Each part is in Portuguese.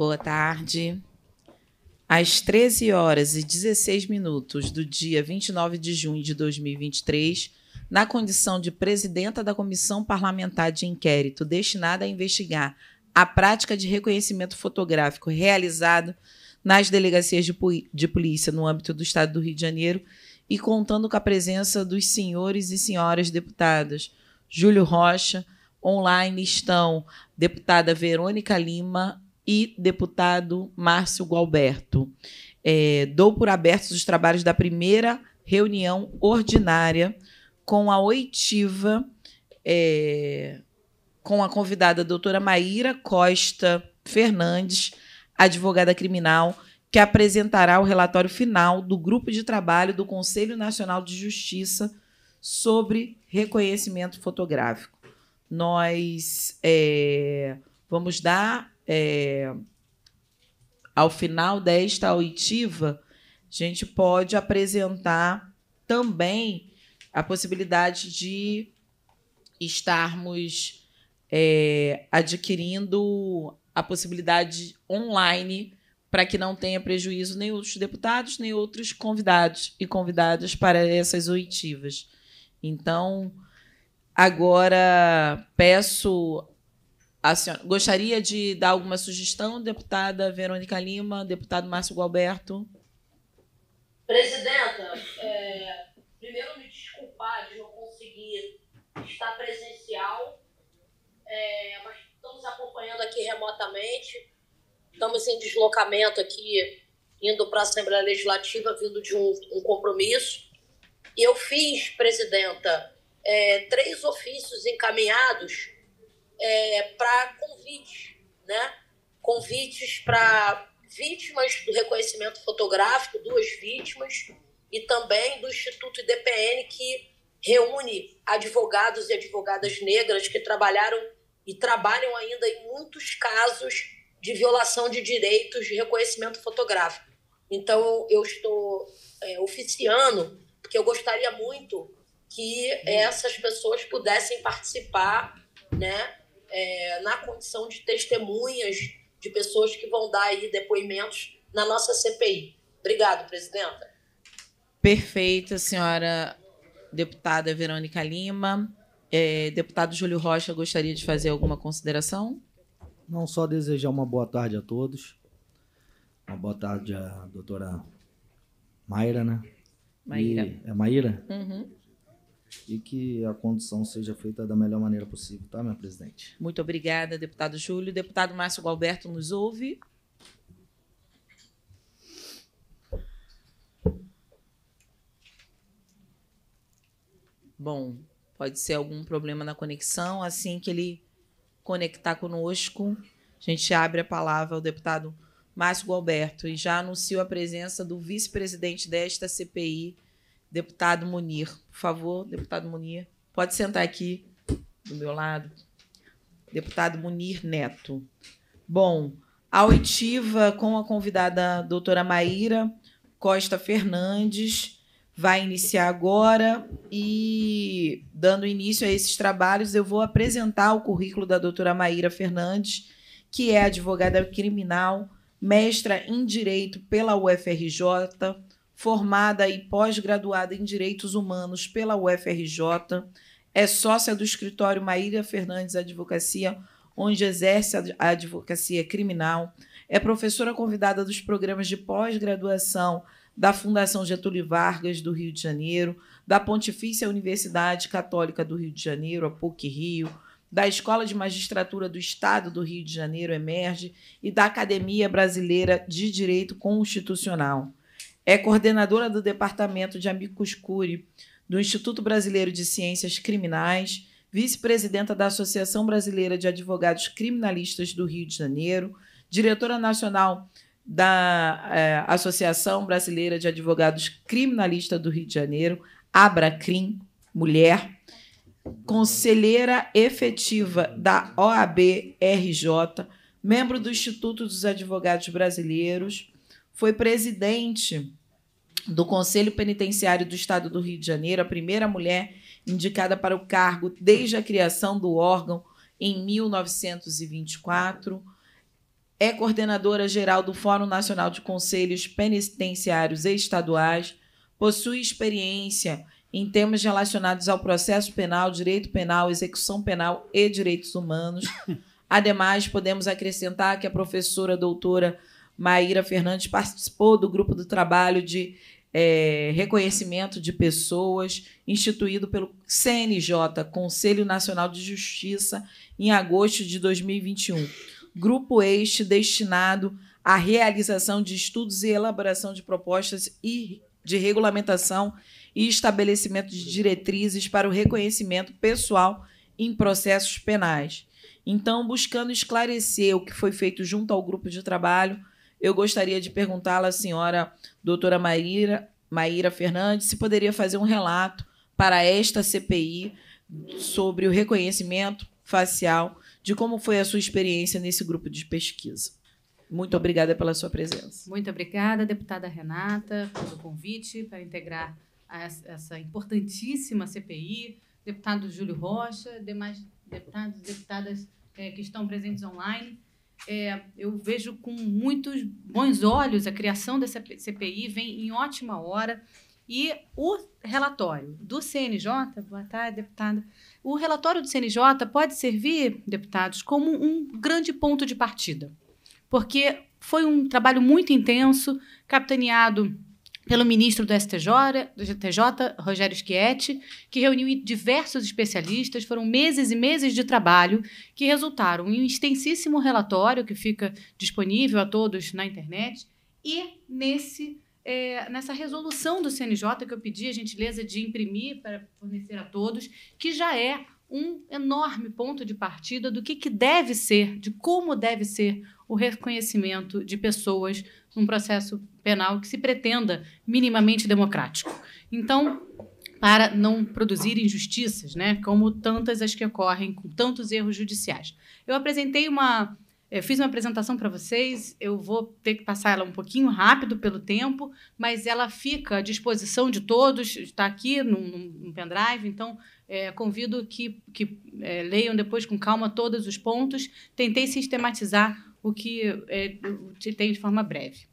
Boa tarde. Às 13 horas e 16 minutos do dia 29 de junho de 2023, na condição de presidenta da Comissão Parlamentar de Inquérito destinada a investigar a prática de reconhecimento fotográfico realizado nas delegacias de, de polícia no âmbito do Estado do Rio de Janeiro e contando com a presença dos senhores e senhoras deputados Júlio Rocha, online estão deputada Verônica Lima, e deputado Márcio Gualberto. É, dou por abertos os trabalhos da primeira reunião ordinária com a oitiva, é, com a convidada doutora Maíra Costa Fernandes, advogada criminal, que apresentará o relatório final do grupo de trabalho do Conselho Nacional de Justiça sobre reconhecimento fotográfico. Nós é, vamos dar é, ao final desta oitiva, a gente pode apresentar também a possibilidade de estarmos é, adquirindo a possibilidade online para que não tenha prejuízo nem outros deputados, nem outros convidados e convidadas para essas oitivas. Então, agora peço Senhora, gostaria de dar alguma sugestão, deputada Verônica Lima, deputado Márcio Gualberto? Presidenta, é, primeiro me desculpar de não conseguir estar presencial, é, mas estamos acompanhando aqui remotamente, estamos em deslocamento aqui, indo para a Assembleia Legislativa, vindo de um, um compromisso. E eu fiz, presidenta, é, três ofícios encaminhados é, para convites, né? Convites para vítimas do reconhecimento fotográfico, duas vítimas, e também do Instituto IDPN, que reúne advogados e advogadas negras que trabalharam e trabalham ainda em muitos casos de violação de direitos de reconhecimento fotográfico. Então, eu estou é, oficiando, porque eu gostaria muito que uhum. essas pessoas pudessem participar né, é, na condição de testemunhas de pessoas que vão dar aí depoimentos na nossa CPI. Obrigado, presidenta. Perfeito, senhora deputada Verônica Lima. É, deputado Júlio Rocha, gostaria de fazer alguma consideração? Não só desejar uma boa tarde a todos. Uma boa tarde à doutora Mayra, né? Maíra. E, é Maíra? Uhum e que a condução seja feita da melhor maneira possível, tá, minha presidente? Muito obrigada, deputado Júlio. Deputado Márcio Galberto nos ouve. Bom, pode ser algum problema na conexão. Assim que ele conectar conosco, a gente abre a palavra ao deputado Márcio Galberto e já anunciou a presença do vice-presidente desta CPI, Deputado Munir, por favor, deputado Munir, pode sentar aqui do meu lado. Deputado Munir Neto. Bom, a oitiva com a convidada doutora Maíra Costa Fernandes vai iniciar agora e, dando início a esses trabalhos, eu vou apresentar o currículo da doutora Maíra Fernandes, que é advogada criminal, mestra em Direito pela UFRJ, formada e pós-graduada em Direitos Humanos pela UFRJ, é sócia do escritório Maíra Fernandes Advocacia, onde exerce a advocacia criminal, é professora convidada dos programas de pós-graduação da Fundação Getúlio Vargas do Rio de Janeiro, da Pontifícia Universidade Católica do Rio de Janeiro, a PUC Rio, da Escola de Magistratura do Estado do Rio de Janeiro, Emerge, e da Academia Brasileira de Direito Constitucional. É coordenadora do Departamento de Amicus Curi do Instituto Brasileiro de Ciências Criminais, vice-presidenta da Associação Brasileira de Advogados Criminalistas do Rio de Janeiro, diretora nacional da é, Associação Brasileira de Advogados Criminalistas do Rio de Janeiro, Abracrim, mulher, conselheira efetiva da OAB RJ, membro do Instituto dos Advogados Brasileiros, foi presidente do Conselho Penitenciário do Estado do Rio de Janeiro, a primeira mulher indicada para o cargo desde a criação do órgão em 1924. É coordenadora geral do Fórum Nacional de Conselhos Penitenciários Estaduais, possui experiência em temas relacionados ao processo penal, direito penal, execução penal e direitos humanos. Ademais, podemos acrescentar que a professora doutora Maíra Fernandes participou do grupo do trabalho de é, reconhecimento de pessoas instituído pelo CNJ, Conselho Nacional de Justiça, em agosto de 2021. Grupo este destinado à realização de estudos e elaboração de propostas e de regulamentação e estabelecimento de diretrizes para o reconhecimento pessoal em processos penais. Então, buscando esclarecer o que foi feito junto ao grupo de trabalho eu gostaria de perguntá-la à senhora doutora Maíra, Maíra Fernandes se poderia fazer um relato para esta CPI sobre o reconhecimento facial de como foi a sua experiência nesse grupo de pesquisa. Muito obrigada pela sua presença. Muito obrigada, deputada Renata, pelo convite para integrar essa importantíssima CPI, deputado Júlio Rocha, demais deputados e deputadas eh, que estão presentes online é, eu vejo com muitos bons olhos a criação dessa CPI, vem em ótima hora. E o relatório do CNJ, boa tarde, deputada. O relatório do CNJ pode servir, deputados, como um grande ponto de partida, porque foi um trabalho muito intenso, capitaneado pelo ministro do STJ, do STJ Rogério Schietti, que reuniu diversos especialistas. Foram meses e meses de trabalho que resultaram em um extensíssimo relatório que fica disponível a todos na internet e nesse é, nessa resolução do CNJ que eu pedi a gentileza de imprimir para fornecer a todos, que já é um enorme ponto de partida do que, que deve ser, de como deve ser o reconhecimento de pessoas num processo penal que se pretenda minimamente democrático. Então, para não produzir injustiças, né, como tantas as que ocorrem com tantos erros judiciais. Eu apresentei uma eu eh, fiz uma apresentação para vocês, eu vou ter que passar ela um pouquinho rápido pelo tempo, mas ela fica à disposição de todos, está aqui num, num pendrive, então é, convido que, que é, leiam depois com calma todos os pontos. Tentei sistematizar o que é, te tem de forma breve.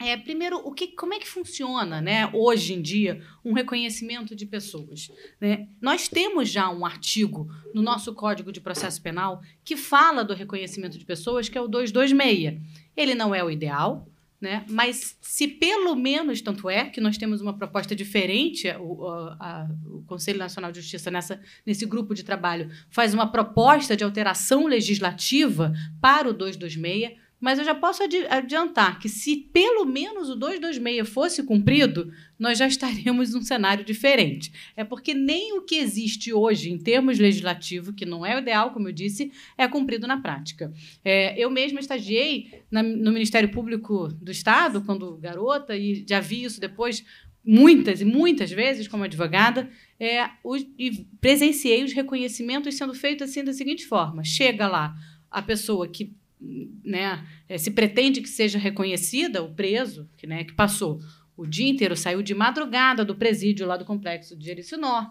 É, primeiro, o que, como é que funciona, né, hoje em dia, um reconhecimento de pessoas? Né? Nós temos já um artigo no nosso Código de Processo Penal que fala do reconhecimento de pessoas, que é o 226. Ele não é o ideal, né? Mas se pelo menos, tanto é que nós temos uma proposta diferente, o, a, o Conselho Nacional de Justiça nessa, nesse grupo de trabalho faz uma proposta de alteração legislativa para o 226, mas eu já posso adiantar que se pelo menos o 226 fosse cumprido, nós já estaríamos num cenário diferente. É porque nem o que existe hoje em termos legislativo, que não é o ideal, como eu disse, é cumprido na prática. É, eu mesma estagiei na, no Ministério Público do Estado, quando garota, e já vi isso depois muitas e muitas vezes como advogada é, e presenciei os reconhecimentos sendo feitos assim da seguinte forma: chega lá a pessoa que né, é, se pretende que seja reconhecida o preso, que, né, que passou o dia inteiro, saiu de madrugada do presídio lá do complexo de Jericinó,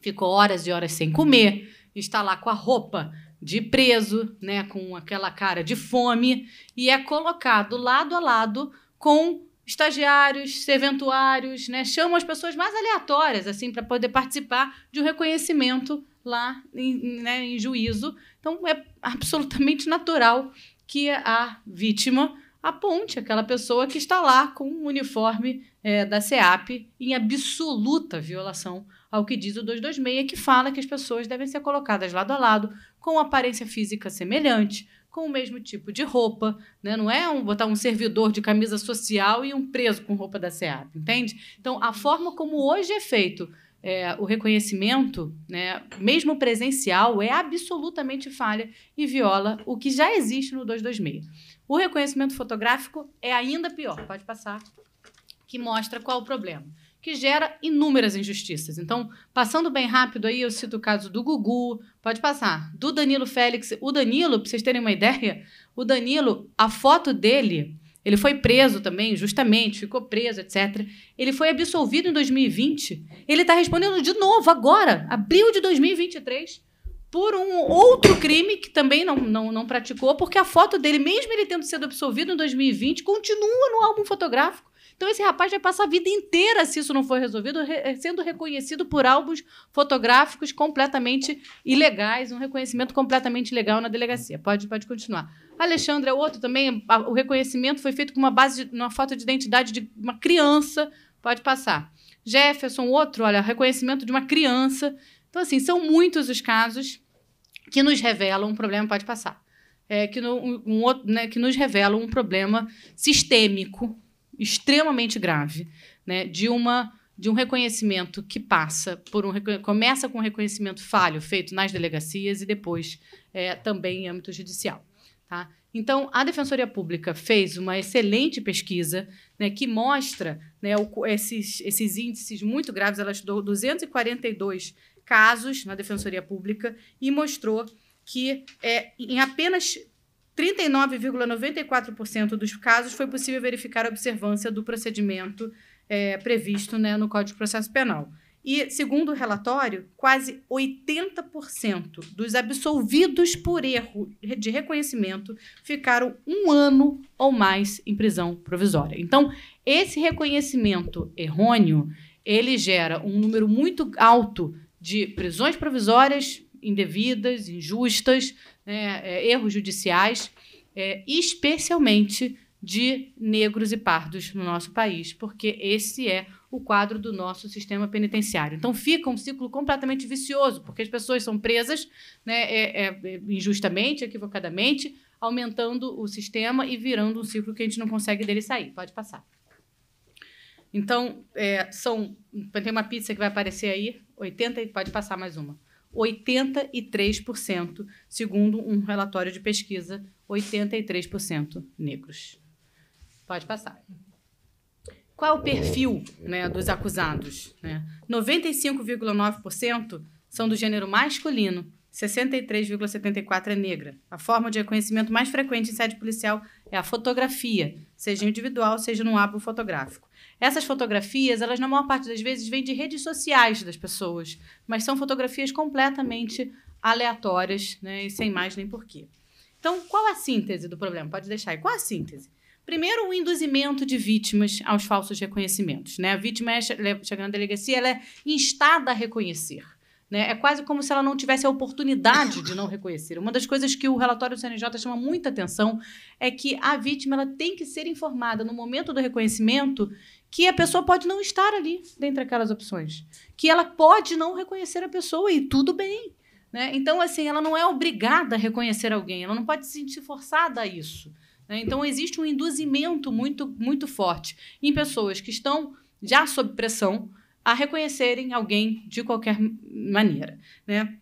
ficou horas e horas sem comer, está lá com a roupa de preso, né, com aquela cara de fome, e é colocado lado a lado com estagiários, serventuários, né, chamam as pessoas mais aleatórias assim para poder participar de um reconhecimento lá em, né, em juízo. Então, é absolutamente natural que a vítima aponte aquela pessoa que está lá com o um uniforme é, da SEAP em absoluta violação ao que diz o 226, que fala que as pessoas devem ser colocadas lado a lado, com aparência física semelhante, com o mesmo tipo de roupa, né? não é um, botar um servidor de camisa social e um preso com roupa da SEAP, entende? Então, a forma como hoje é feito é, o reconhecimento, né, mesmo presencial, é absolutamente falha e viola o que já existe no 226. O reconhecimento fotográfico é ainda pior, pode passar, que mostra qual o problema que gera inúmeras injustiças. Então, passando bem rápido aí, eu cito o caso do Gugu, pode passar, do Danilo Félix. O Danilo, para vocês terem uma ideia, o Danilo, a foto dele ele foi preso também, justamente, ficou preso, etc. Ele foi absolvido em 2020. Ele está respondendo de novo, agora, abril de 2023, por um outro crime que também não, não, não praticou, porque a foto dele, mesmo ele tendo sido absolvido em 2020, continua no álbum fotográfico. Então, esse rapaz vai passar a vida inteira, se isso não for resolvido, eh, sendo reconhecido por álbuns fotográficos completamente ilegais, um reconhecimento completamente ilegal na delegacia. Pode, pode continuar. Alexandre é outro também. O reconhecimento foi feito com uma base, uma foto de identidade de uma criança. Pode passar. Jefferson, outro, olha, reconhecimento de uma criança. Então, assim, são muitos os casos que nos revelam um problema, pode passar, é, que, no, um outro, né, que nos revelam um problema sistêmico extremamente grave, né, de uma de um reconhecimento que passa por um começa com um reconhecimento falho feito nas delegacias e depois é, também em âmbito judicial. Tá? Então, a Defensoria Pública fez uma excelente pesquisa né, que mostra né, o, esses, esses índices muito graves. Ela estudou 242 casos na Defensoria Pública e mostrou que é, em apenas 39,94% dos casos foi possível verificar a observância do procedimento é, previsto né, no Código de Processo Penal. E, segundo o relatório, quase 80% dos absolvidos por erro de reconhecimento ficaram um ano ou mais em prisão provisória. Então, esse reconhecimento errôneo ele gera um número muito alto de prisões provisórias indevidas, injustas, né, é, erros judiciais, é, especialmente de negros e pardos no nosso país, porque esse é o quadro do nosso sistema penitenciário. Então fica um ciclo completamente vicioso, porque as pessoas são presas né, é, é, é injustamente, equivocadamente, aumentando o sistema e virando um ciclo que a gente não consegue dele sair. Pode passar. Então, é, são. Tem uma pizza que vai aparecer aí, 80, pode passar mais uma. 83%, segundo um relatório de pesquisa, 83% negros. Pode passar. Qual é o perfil né, dos acusados? Né? 95,9% são do gênero masculino, 63,74% é negra. A forma de reconhecimento mais frequente em sede policial é a fotografia, seja individual, seja num álbum fotográfico. Essas fotografias, elas na maior parte das vezes vêm de redes sociais das pessoas, mas são fotografias completamente aleatórias né, e sem mais nem porquê. Então, qual a síntese do problema? Pode deixar aí. Qual a síntese? Primeiro, o induzimento de vítimas aos falsos reconhecimentos. Né? A vítima é chegando à delegacia, ela é instada a reconhecer. Né? É quase como se ela não tivesse a oportunidade de não reconhecer. Uma das coisas que o relatório do CNJ chama muita atenção é que a vítima ela tem que ser informada no momento do reconhecimento que a pessoa pode não estar ali dentre aquelas opções, que ela pode não reconhecer a pessoa e tudo bem. Né? Então, assim, ela não é obrigada a reconhecer alguém, ela não pode se sentir forçada a isso. Né? Então, existe um induzimento muito, muito forte em pessoas que estão já sob pressão a reconhecerem alguém de qualquer maneira. Né?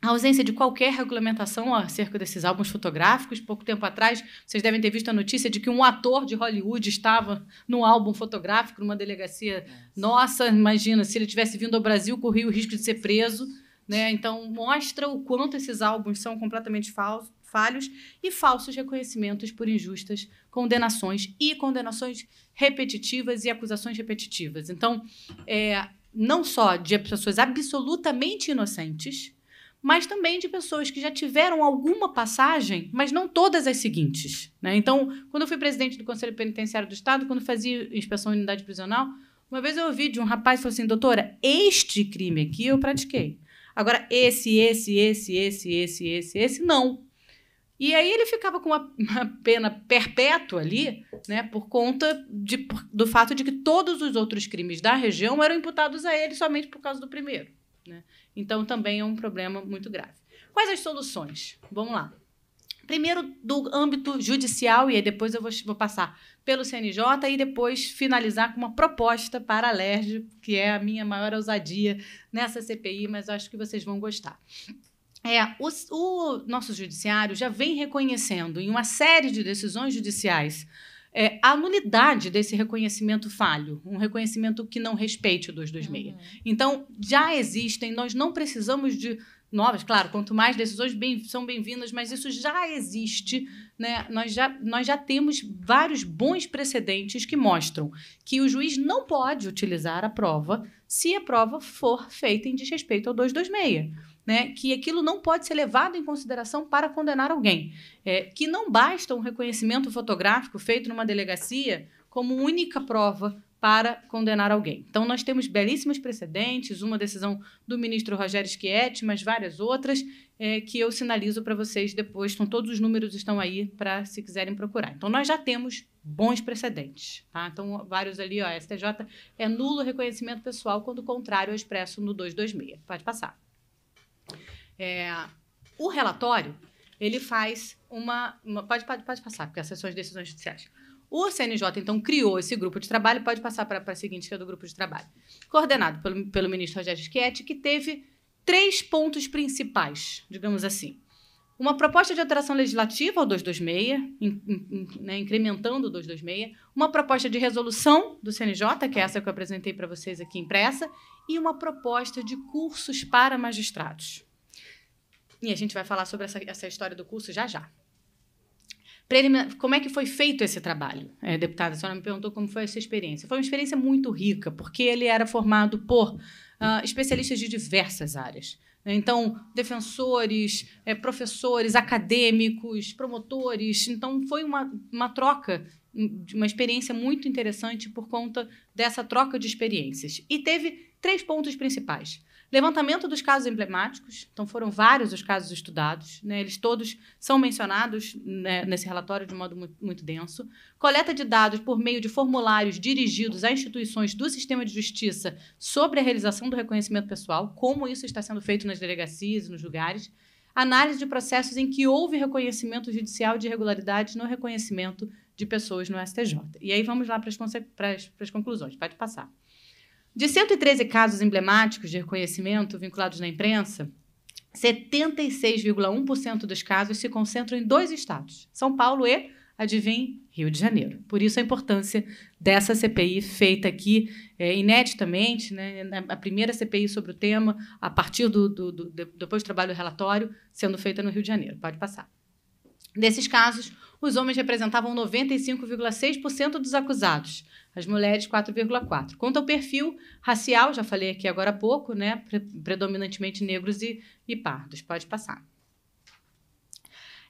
A ausência de qualquer regulamentação acerca desses álbuns fotográficos. Pouco tempo atrás, vocês devem ter visto a notícia de que um ator de Hollywood estava num álbum fotográfico numa delegacia. Nossa, imagina, se ele tivesse vindo ao Brasil, corria o risco de ser preso. Né? Então, mostra o quanto esses álbuns são completamente falsos falhos e falsos reconhecimentos por injustas condenações e condenações repetitivas e acusações repetitivas. Então, é, não só de pessoas absolutamente inocentes, mas também de pessoas que já tiveram alguma passagem, mas não todas as seguintes. Né? Então, quando eu fui presidente do Conselho Penitenciário do Estado, quando fazia inspeção em unidade prisional, uma vez eu ouvi de um rapaz que falou assim: doutora, este crime aqui eu pratiquei. Agora, esse, esse, esse, esse, esse, esse, esse, esse, não. E aí ele ficava com uma, uma pena perpétua ali, né, por conta de, do fato de que todos os outros crimes da região eram imputados a ele somente por causa do primeiro. Né? Então também é um problema muito grave. Quais as soluções? Vamos lá. Primeiro do âmbito judicial, e aí depois eu vou, vou passar pelo CNJ e depois finalizar com uma proposta para a LERJ, que é a minha maior ousadia nessa CPI, mas acho que vocês vão gostar. É, o, o, nosso judiciário já vem reconhecendo em uma série de decisões judiciais é, a nulidade desse reconhecimento falho, um reconhecimento que não respeite o 226. Uhum. Então, já existem, nós não precisamos de novas, claro, quanto mais decisões bem, são bem-vindas, mas isso já existe, né? Nós já, nós já temos vários bons precedentes que mostram que o juiz não pode utilizar a prova se a prova for feita em desrespeito ao 226 né, que aquilo não pode ser levado em consideração para condenar alguém. É, que não basta um reconhecimento fotográfico feito numa delegacia como única prova para condenar alguém. Então, nós temos belíssimos precedentes, uma decisão do ministro Rogério Schietti, mas várias outras é, que eu sinalizo para vocês depois. Então, todos os números estão aí para se quiserem procurar. Então, nós já temos bons precedentes. Tá? Então, vários ali, ó, STJ é nulo reconhecimento pessoal quando contrário ao expresso no 226. Pode passar. É, o relatório, ele faz uma, uma... pode, pode, pode passar, porque essas são as decisões judiciais. O CNJ, então, criou esse grupo de trabalho, pode passar para a seguinte, que é do grupo de trabalho, coordenado pelo, pelo ministro Rogério Schietti, que teve três pontos principais, digamos assim. Uma proposta de alteração legislativa ao 226, in, in, né, incrementando o 226, uma proposta de resolução do CNJ, que é essa que eu apresentei para vocês aqui impressa, e uma proposta de cursos para magistrados. E a gente vai falar sobre essa, essa história do curso já já. Preliminar, como é que foi feito esse trabalho? É, deputada, a senhora me perguntou como foi essa experiência. Foi uma experiência muito rica, porque ele era formado por uh, especialistas de diversas áreas. Né? Então, defensores, é, professores, acadêmicos, promotores. Então, foi uma, uma troca, hum, uma experiência muito interessante por conta dessa troca de experiências. E teve três pontos principais. Levantamento dos casos emblemáticos, então foram vários os casos estudados, né? eles todos são mencionados né, nesse relatório de modo muito, muito, denso. Coleta de dados por meio de formulários dirigidos a instituições do sistema de justiça sobre a realização do reconhecimento pessoal, como isso está sendo feito nas delegacias e nos lugares. Análise de processos em que houve reconhecimento judicial de irregularidades no reconhecimento de pessoas no STJ. E aí vamos lá para as, para as conclusões, pode passar. De 113 casos emblemáticos de reconhecimento vinculados na imprensa, 76,1% dos casos se concentram em dois estados, São Paulo e, adivinhe, Rio de Janeiro. Por isso a importância dessa CPI feita aqui é, ineditamente, né, a primeira CPI sobre o tema, a partir do, do, do, depois do trabalho do relatório, sendo feita no Rio de Janeiro. Pode passar. Nesses casos, os homens representavam 95,6% dos acusados, as mulheres 4,4. Quanto ao perfil racial, já falei aqui agora há pouco, né? Pre predominantemente negros e, e pardos. Pode passar.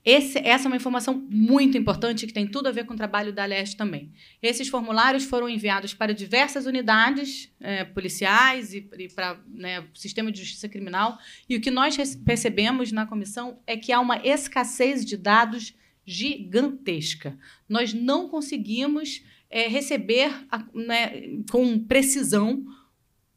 Esse, essa é uma informação muito importante que tem tudo a ver com o trabalho da Leste também. Esses formulários foram enviados para diversas unidades é, policiais e, e para né, o sistema de justiça criminal. E o que nós percebemos na comissão é que há uma escassez de dados gigantesca. Nós não conseguimos é, receber a, né, com precisão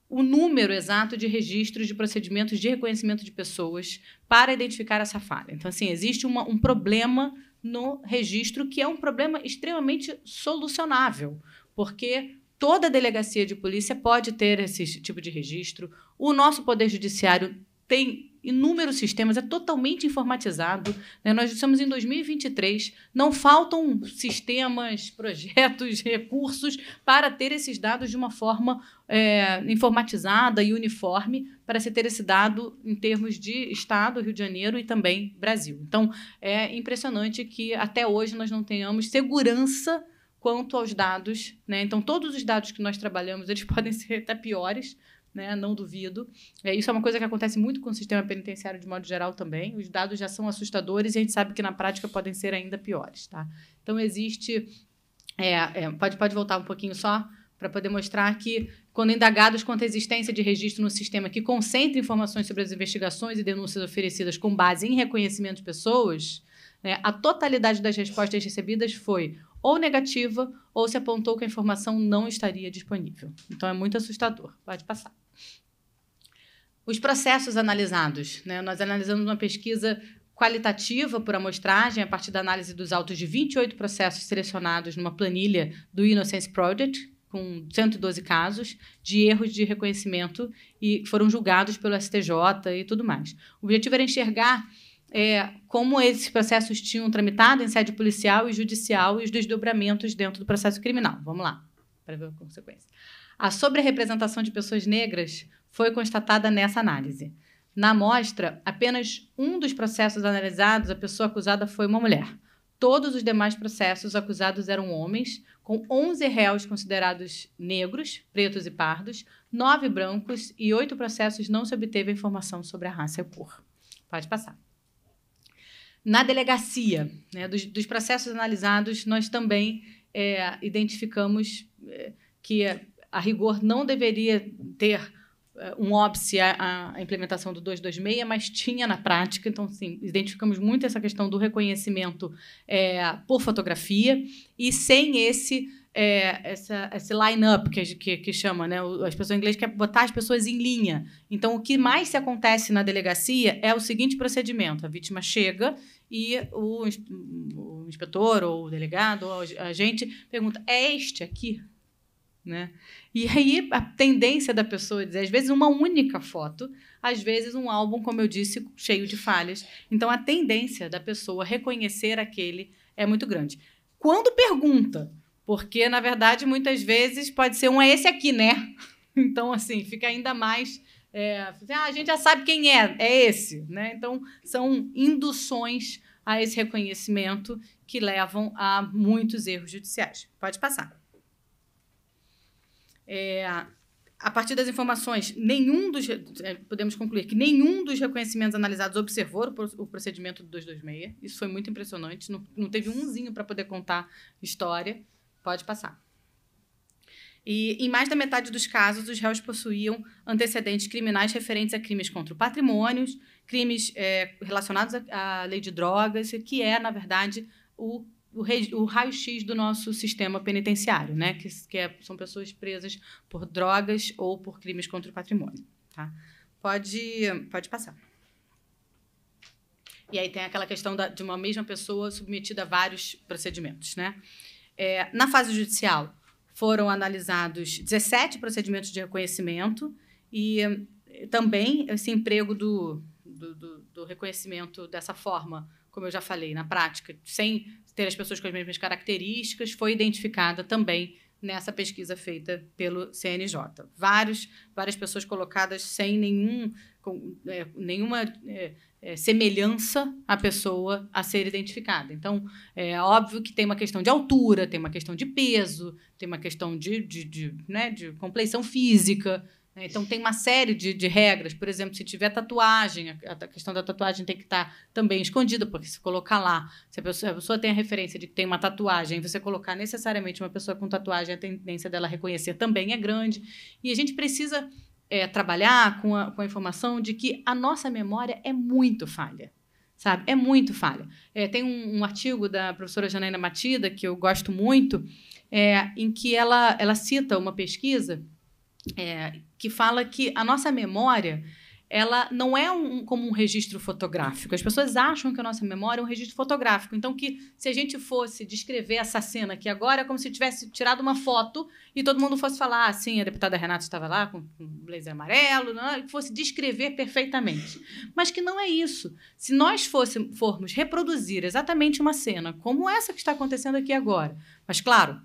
o número exato de registros de procedimentos de reconhecimento de pessoas para identificar essa falha. Então, assim, existe uma, um problema no registro que é um problema extremamente solucionável, porque toda delegacia de polícia pode ter esse tipo de registro, o nosso Poder Judiciário tem inúmeros sistemas, é totalmente informatizado. Né? Nós estamos em 2023, não faltam sistemas, projetos, recursos para ter esses dados de uma forma é, informatizada e uniforme para se ter esse dado em termos de Estado, Rio de Janeiro e também Brasil. Então, é impressionante que até hoje nós não tenhamos segurança quanto aos dados. Né? Então, todos os dados que nós trabalhamos, eles podem ser até piores, né? Não duvido. É, isso é uma coisa que acontece muito com o sistema penitenciário de modo geral também. Os dados já são assustadores e a gente sabe que na prática podem ser ainda piores, tá? Então existe. É, é, pode, pode voltar um pouquinho só para poder mostrar que, quando indagados quanto à existência de registro no sistema que concentra informações sobre as investigações e denúncias oferecidas com base em reconhecimento de pessoas, né, a totalidade das respostas recebidas foi ou negativa ou se apontou que a informação não estaria disponível. Então é muito assustador. Pode passar. Os processos analisados. Né? Nós analisamos uma pesquisa qualitativa por amostragem, a partir da análise dos autos de 28 processos selecionados numa planilha do Innocence Project, com 112 casos de erros de reconhecimento e foram julgados pelo STJ e tudo mais. O objetivo era enxergar é, como esses processos tinham tramitado em sede policial e judicial e os desdobramentos dentro do processo criminal. Vamos lá, para ver a consequência. A sobre-representação de pessoas negras foi constatada nessa análise. Na amostra, apenas um dos processos analisados, a pessoa acusada foi uma mulher. Todos os demais processos acusados eram homens, com 11 réus considerados negros, pretos e pardos, 9 brancos e 8 processos não se obteve informação sobre a raça e a cor. Pode passar. Na delegacia, né, dos, dos, processos analisados, nós também é, identificamos é, que a rigor não deveria ter eh, um óbice à, à implementação do 226, mas tinha na prática. Então, sim, identificamos muito essa questão do reconhecimento é, por fotografia e sem esse é, essa, esse line-up que, que, que, chama, né? As pessoas em inglês querem botar as pessoas em linha. Então, o que mais se acontece na delegacia é o seguinte procedimento: a vítima chega e o, o inspetor, ou o delegado, ou a gente pergunta: é este aqui? Né? E aí a tendência da pessoa é dizer, às vezes, uma única foto, às vezes, um álbum, como eu disse, cheio de falhas. Então a tendência da pessoa reconhecer aquele é muito grande. Quando pergunta, porque na verdade muitas vezes pode ser um é esse aqui, né? Então, assim, fica ainda mais. É, ah, a gente já sabe quem é, é esse. Né? Então, são induções a esse reconhecimento que levam a muitos erros judiciais. Pode passar. É, a partir das informações, nenhum dos. É, podemos concluir que nenhum dos reconhecimentos analisados observou o procedimento do 226. Isso foi muito impressionante. Não, não teve umzinho para poder contar história. Pode passar. E em mais da metade dos casos, os réus possuíam antecedentes criminais referentes a crimes contra patrimônios, crimes é, relacionados à lei de drogas, que é, na verdade, o o, o raio-x do nosso sistema penitenciário, né? Que, que é, são pessoas presas por drogas ou por crimes contra o patrimônio. Tá? Pode, pode passar. E aí tem aquela questão da, de uma mesma pessoa submetida a vários procedimentos, né? É, na fase judicial, foram analisados 17 procedimentos de reconhecimento e eh, também esse emprego do, do, do, do reconhecimento dessa forma como eu já falei, na prática, sem ter as pessoas com as mesmas características, foi identificada também nessa pesquisa feita pelo CNJ. Vários, várias pessoas colocadas sem nenhum, com, é, nenhuma é, é, semelhança à pessoa a ser identificada. Então, é óbvio que tem uma questão de altura, tem uma questão de peso, tem uma questão de, de, de, né, de compleição física, né? Então, tem uma série de, de, regras. Por exemplo, se tiver tatuagem, a, questão da tatuagem tem que estar tá também escondida, porque se colocar lá, se a pessoa, a pessoa tem a referência de que tem uma tatuagem, e você colocar necessariamente uma pessoa com tatuagem, a tendência dela reconhecer também é grande. E a gente precisa é, trabalhar com a, com a informação de que a nossa memória é muito falha sabe? É muito falha. É, tem um, um, artigo da professora Janaina Matida, que eu gosto muito, é, em que ela, ela cita uma pesquisa é, que fala que a nossa memória ela não é um, como um registro fotográfico. As pessoas acham que a nossa memória é um registro fotográfico. Então, que se a gente fosse descrever essa cena aqui agora, é como se tivesse tirado uma foto e todo mundo fosse falar assim: ah, a deputada Renata estava lá com, com blazer amarelo, não, né, fosse descrever perfeitamente. Mas que não é isso. Se nós fosse, formos reproduzir exatamente uma cena como essa que está acontecendo aqui agora, mas claro,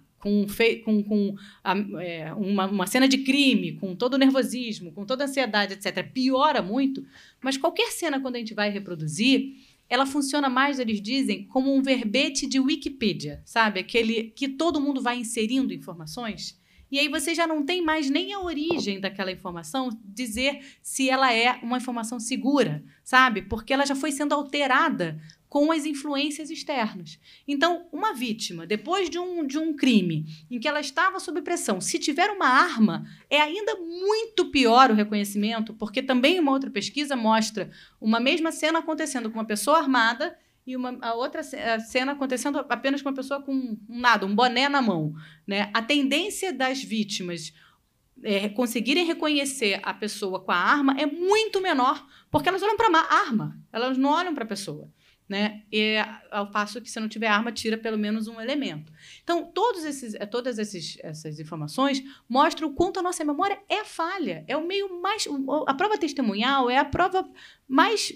com, com, com a, é, uma, uma, cena de crime, com todo o nervosismo, com toda a ansiedade, etc., piora muito, mas qualquer cena, quando a gente vai reproduzir, ela funciona mais, eles dizem, como um verbete de Wikipedia, sabe? Aquele que todo mundo vai inserindo informações. E aí você já não tem mais nem a origem daquela informação, dizer se ela é uma informação segura, sabe? Porque ela já foi sendo alterada com as influências externas. Então, uma vítima, depois de um, de um crime em que ela estava sob pressão, se tiver uma arma, é ainda muito pior o reconhecimento, porque também uma outra pesquisa mostra uma mesma cena acontecendo com uma pessoa armada e uma, a outra cena acontecendo apenas com uma pessoa com um nada, um boné na mão. Né? A tendência das vítimas é, conseguirem reconhecer a pessoa com a arma é muito menor, porque elas olham para a arma, elas não olham para a pessoa né? E ao passo que se não tiver arma, tira pelo menos um elemento. Então, todos esses, eh, todas esses, essas informações mostram o quanto a nossa memória é falha. É o meio mais. A prova testemunhal é a prova mais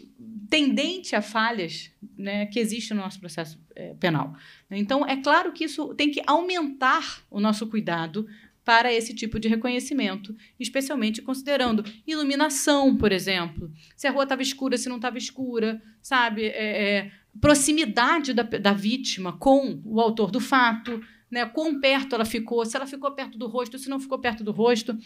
tendente a falhas né, que existe no nosso processo é, penal. Então, é claro que isso tem que aumentar o nosso cuidado para esse tipo de reconhecimento, especialmente considerando iluminação, por exemplo. Se a rua estava escura, se não estava escura, sabe? É, é, proximidade da, da vítima com o autor do fato, né? quão perto ela ficou, se ela ficou perto do rosto, se não ficou perto do rosto.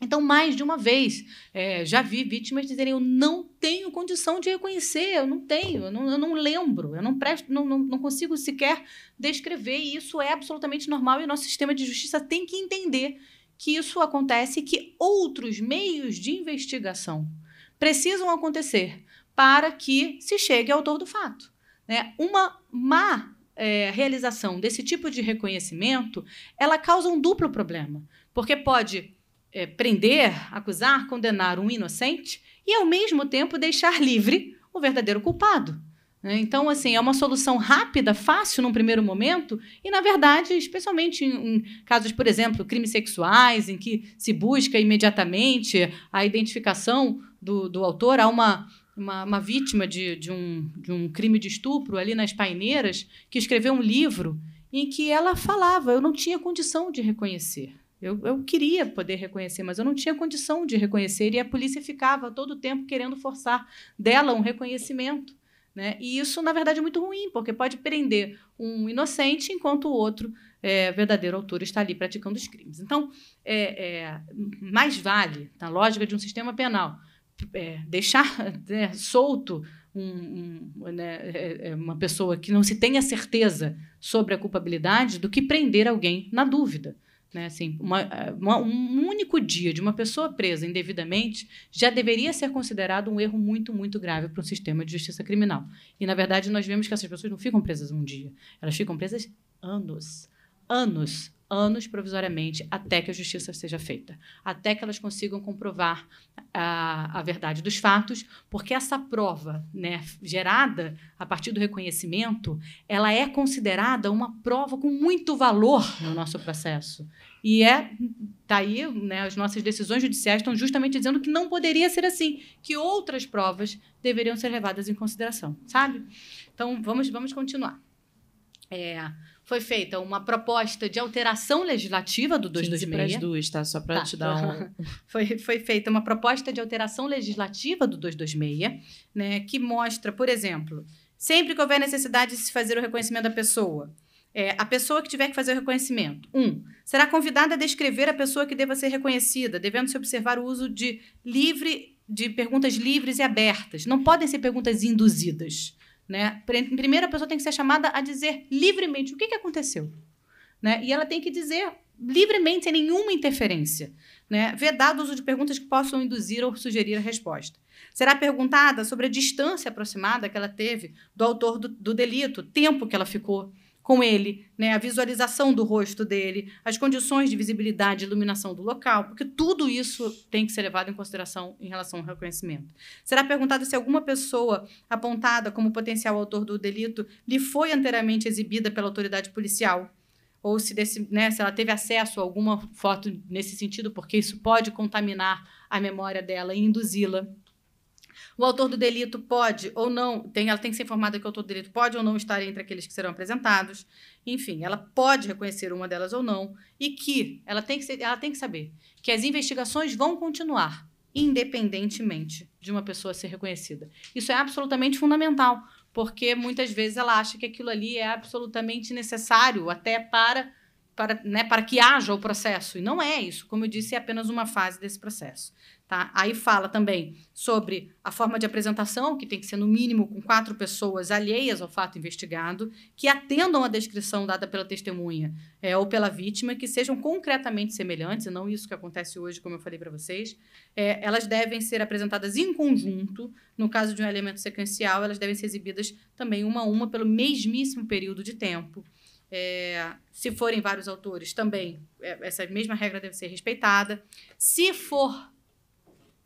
Então, mais de uma vez, é, já vi vítimas dizerem: eu não tenho condição de reconhecer, eu não tenho, eu não, eu não lembro, eu não presto, não, não, não, consigo sequer descrever, e isso é absolutamente normal, e o nosso sistema de justiça tem que entender que isso acontece e que outros meios de investigação precisam acontecer para que se chegue ao autor do fato. Né? Uma má é, realização desse tipo de reconhecimento, ela causa um duplo problema, porque pode é, prender, acusar, condenar um inocente e, ao mesmo tempo, deixar livre o verdadeiro culpado. Né? Então, assim, é uma solução rápida, fácil num primeiro momento e, na verdade, especialmente em, em casos, por exemplo, crimes sexuais, em que se busca imediatamente a identificação do, do autor, há uma uma, uma, vítima de, de, um, de um crime de estupro ali nas paineiras, que escreveu um livro em que ela falava: eu não tinha condição de reconhecer. Eu, eu queria poder reconhecer, mas eu não tinha condição de reconhecer e a polícia ficava todo o tempo querendo forçar dela um reconhecimento. Né? E isso, na verdade, é muito ruim, porque pode prender um inocente enquanto o outro é, verdadeiro autor está ali praticando os crimes. Então, é, é, mais vale, na lógica de um sistema penal, é, deixar né, solto um, um, né, é, é, uma pessoa que não se tenha certeza sobre a culpabilidade do que prender alguém na dúvida. Né? Assim, uma, eh, uma, um único dia de uma pessoa presa indevidamente já deveria ser considerado um erro muito, muito grave para o sistema de justiça criminal. E, na verdade, nós vemos que essas pessoas não ficam presas um dia, elas ficam presas anos. Anos anos provisoriamente até que a justiça seja feita, até que elas consigam comprovar a, ah, a verdade dos fatos, porque essa prova né, gerada a partir do reconhecimento, ela é considerada uma prova com muito valor no nosso processo. E é daí, tá né, as nossas decisões judiciais estão justamente dizendo que não poderia ser assim, que outras provas deveriam ser levadas em consideração, sabe? Então, vamos, vamos continuar. É, foi feita uma proposta de alteração legislativa do 226. Para as duas, tá? Só para tá. te dar um... foi, foi feita uma proposta de alteração legislativa do 226, né, que mostra, por exemplo, sempre que houver necessidade de se fazer o reconhecimento da pessoa, é, a pessoa que tiver que fazer o reconhecimento, um, será convidada a descrever a pessoa que deva ser reconhecida, devendo se observar o uso de livre de perguntas livres e abertas. Não podem ser perguntas induzidas. Né? Primeiro, a pessoa tem que ser chamada a dizer livremente o que, que aconteceu. Né? E ela tem que dizer livremente, sem nenhuma interferência. Né? Vedado o uso de perguntas que possam induzir ou sugerir a resposta. Será perguntada sobre a distância aproximada que ela teve do autor do, do delito, tempo que ela ficou com ele, né? a visualização do rosto dele, as condições de visibilidade e iluminação do local, porque tudo isso tem que ser levado em consideração em relação ao reconhecimento. Será perguntado se alguma pessoa apontada como potencial autor do delito lhe foi anteriormente exibida pela autoridade policial, ou se, desse, né, se ela teve acesso a alguma foto nesse sentido, porque isso pode contaminar a memória dela e induzi-la o autor do delito pode ou não, tem, ela tem que ser informada que o autor do delito pode ou não estar entre aqueles que serão apresentados. Enfim, ela pode reconhecer uma delas ou não e que ela tem que, ser, ela tem que saber que as investigações vão continuar independentemente de uma pessoa ser reconhecida. Isso é absolutamente fundamental, porque muitas vezes ela acha que aquilo ali é absolutamente necessário até para para, né, para que haja o processo. E não é isso. Como eu disse, é apenas uma fase desse processo. Tá? Aí fala também sobre a forma de apresentação, que tem que ser no mínimo com quatro pessoas alheias ao fato investigado, que atendam à descrição dada pela testemunha é, ou pela vítima, que sejam concretamente semelhantes, e não isso que acontece hoje, como eu falei para vocês. É, elas devem ser apresentadas em conjunto, no caso de um elemento sequencial, elas devem ser exibidas também uma a uma pelo mesmíssimo período de tempo. É, se forem vários autores, também é, essa mesma regra deve ser respeitada. Se for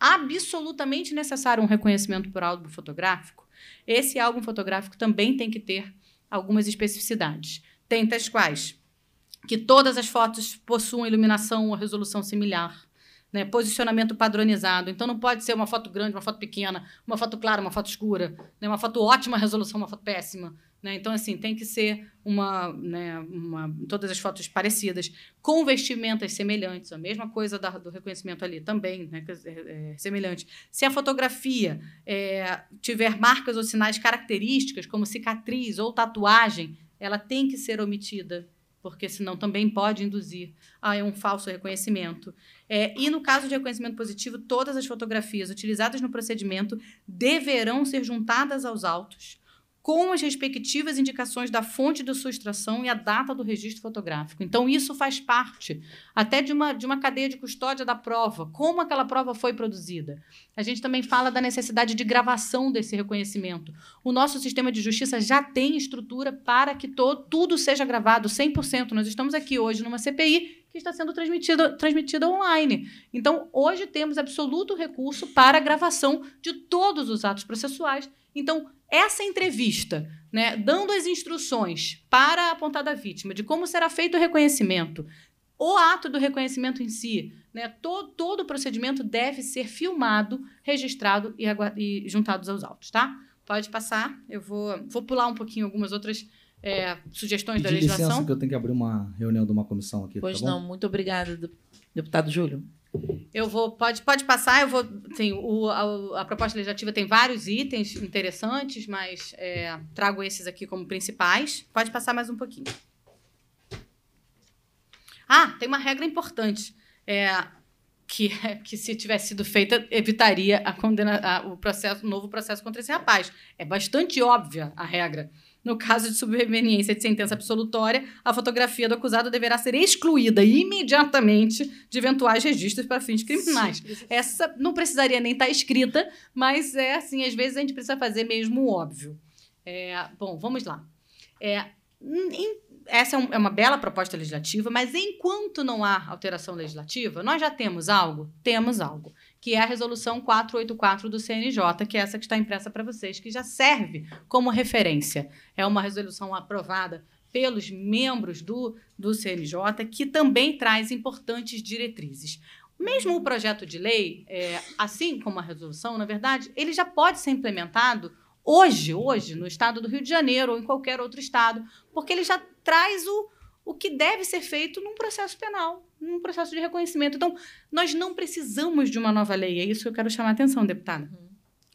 absolutamente necessário um reconhecimento por álbum fotográfico, esse álbum fotográfico também tem que ter algumas especificidades. Tem quais que todas as fotos possuam iluminação ou resolução similar, né? Posicionamento padronizado. Então não pode ser uma foto grande, uma foto pequena, uma foto clara, uma foto escura, né? uma foto ótima resolução, uma foto péssima. Né? Então, assim, tem que ser uma, né, uma, todas as fotos parecidas, com vestimentas semelhantes, a mesma coisa da, do reconhecimento ali também, né, é, é, semelhante. Se a fotografia é, tiver marcas ou sinais características, como cicatriz ou tatuagem, ela tem que ser omitida porque senão também pode induzir a ah, é um falso reconhecimento. É, e no caso de reconhecimento positivo, todas as fotografias utilizadas no procedimento deverão ser juntadas aos autos com as respectivas indicações da fonte de sua extração e a data do registro fotográfico. Então, isso faz parte até de uma, de uma cadeia de custódia da prova, como aquela prova foi produzida. A gente também fala da necessidade de gravação desse reconhecimento. O nosso sistema de justiça já tem estrutura para que todo tudo seja gravado 100%. Nós estamos aqui hoje numa CPI que está sendo transmitida, transmitida online. Então, hoje temos absoluto recurso para a gravação de todos os atos processuais. Então, essa entrevista, né, dando as instruções para a apontada vítima de como será feito o reconhecimento, o ato do reconhecimento em si, né, todo, todo o procedimento deve ser filmado, registrado e, e juntados aos autos, tá? Pode passar, eu vou, vou pular um pouquinho algumas outras é, sugestões Pedi da legislação. Licença que eu tenho que abrir uma reunião de uma comissão aqui. Tá pois tá não, muito obrigada, deputado Júlio. Eu vou, pode, pode passar, eu vou. Sim, o, a, a, proposta legislativa tem vários itens interessantes, mas é, trago esses aqui como principais. Pode passar mais um pouquinho. Ah, tem uma regra importante. É, que, que se tivesse sido feita, evitaria a condena, a, o processo, novo processo contra esse rapaz. É bastante óbvia a regra. No caso de subveniência de sentença absolutória, a fotografia do acusado deverá ser excluída imediatamente de eventuais registros para fins criminais. Sim. Essa não precisaria nem estar tá escrita, mas é assim, às vezes a gente precisa fazer mesmo o óbvio. É, bom, vamos lá. É, em, essa é, um, é uma bela proposta legislativa, mas enquanto não há alteração legislativa, nós já temos algo? Temos algo que é a resolução 484 do CNJ, que é essa que está impressa para vocês, que já serve como referência. É uma resolução aprovada pelos membros do, do CNJ, que também traz importantes diretrizes. Mesmo o projeto de lei, é, assim como a resolução, na verdade, ele já pode ser implementado hoje, hoje, no estado do Rio de Janeiro ou em qualquer outro estado, porque ele já traz o, o que deve ser feito num processo penal, num processo de reconhecimento. Então, nós não precisamos de uma nova lei. É isso que eu quero chamar a atenção, deputada. Uhum.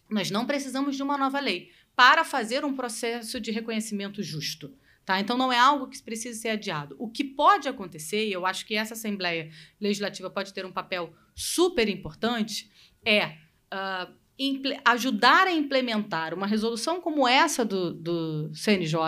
Nós não precisamos de uma nova lei para fazer um processo de reconhecimento justo. Tá? Então, não é algo que precisa ser adiado. O que pode acontecer, e eu acho que essa Assembleia Legislativa pode ter um papel super importante, é uh, ajudar a implementar uma resolução como essa do, do CNJ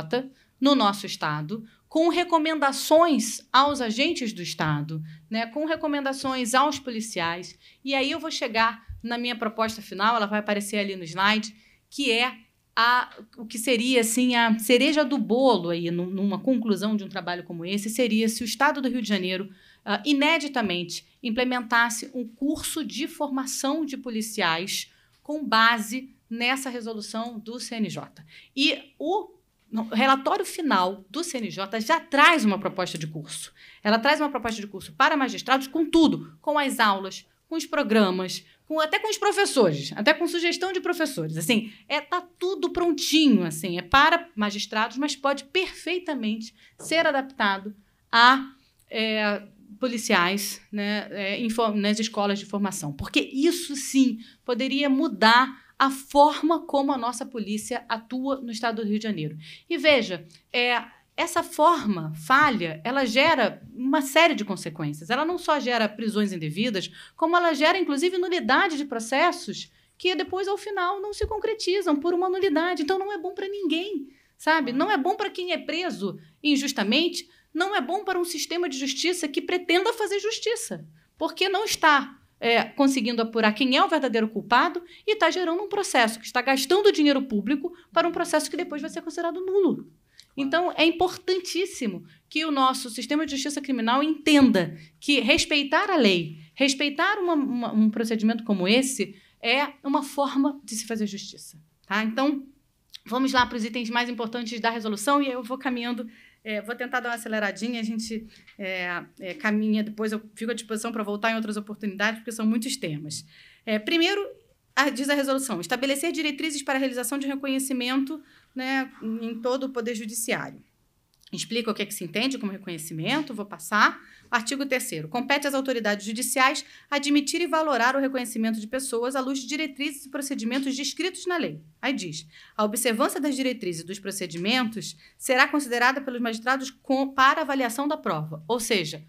no nosso Estado, com recomendações aos agentes do Estado, né, com recomendações aos policiais. E aí eu vou chegar na minha proposta final, ela vai aparecer ali no slide, que é a, o que seria assim a cereja do bolo aí numa conclusão de um trabalho como esse seria se o Estado do Rio de Janeiro uh, ineditamente implementasse um curso de formação de policiais com base nessa resolução do CNJ. E o o relatório final do CNJ já traz uma proposta de curso. Ela traz uma proposta de curso para magistrados com tudo, com as aulas, com os programas, com, até com os professores, até com sugestão de professores. Assim, é tá tudo prontinho, assim, é para magistrados, mas pode perfeitamente ser adaptado a é, policiais, né, é, nas escolas de formação, porque isso sim poderia mudar a forma como a nossa polícia atua no estado do Rio de Janeiro. E veja, é, essa forma falha, ela gera uma série de consequências. Ela não só gera prisões indevidas, como ela gera, inclusive, nulidade de processos que depois, ao final, não se concretizam por uma nulidade. Então, não é bom para ninguém, sabe? Não é bom para quem é preso injustamente, não é bom para um sistema de justiça que pretenda fazer justiça, porque não está é, conseguindo apurar quem é o verdadeiro culpado e está gerando um processo que está gastando dinheiro público para um processo que depois vai ser considerado nulo. Então, é importantíssimo que o nosso sistema de justiça criminal entenda que respeitar a lei, respeitar uma, uma, um procedimento como esse, é uma forma de se fazer justiça. Tá? Então, vamos lá para os itens mais importantes da resolução e eu vou caminhando é, vou tentar dar uma aceleradinha, a gente é, é, caminha, depois eu fico à disposição para voltar em outras oportunidades, porque são muitos temas. É, primeiro, a, diz a resolução, estabelecer diretrizes para a realização de reconhecimento né, em todo o Poder Judiciário. Explica o que, é que se entende como reconhecimento, vou passar. Artigo 3 Compete às autoridades judiciais admitir e valorar o reconhecimento de pessoas à luz de diretrizes e procedimentos descritos na lei. Aí diz: a observância das diretrizes e dos procedimentos será considerada pelos magistrados com, para avaliação da prova. Ou seja,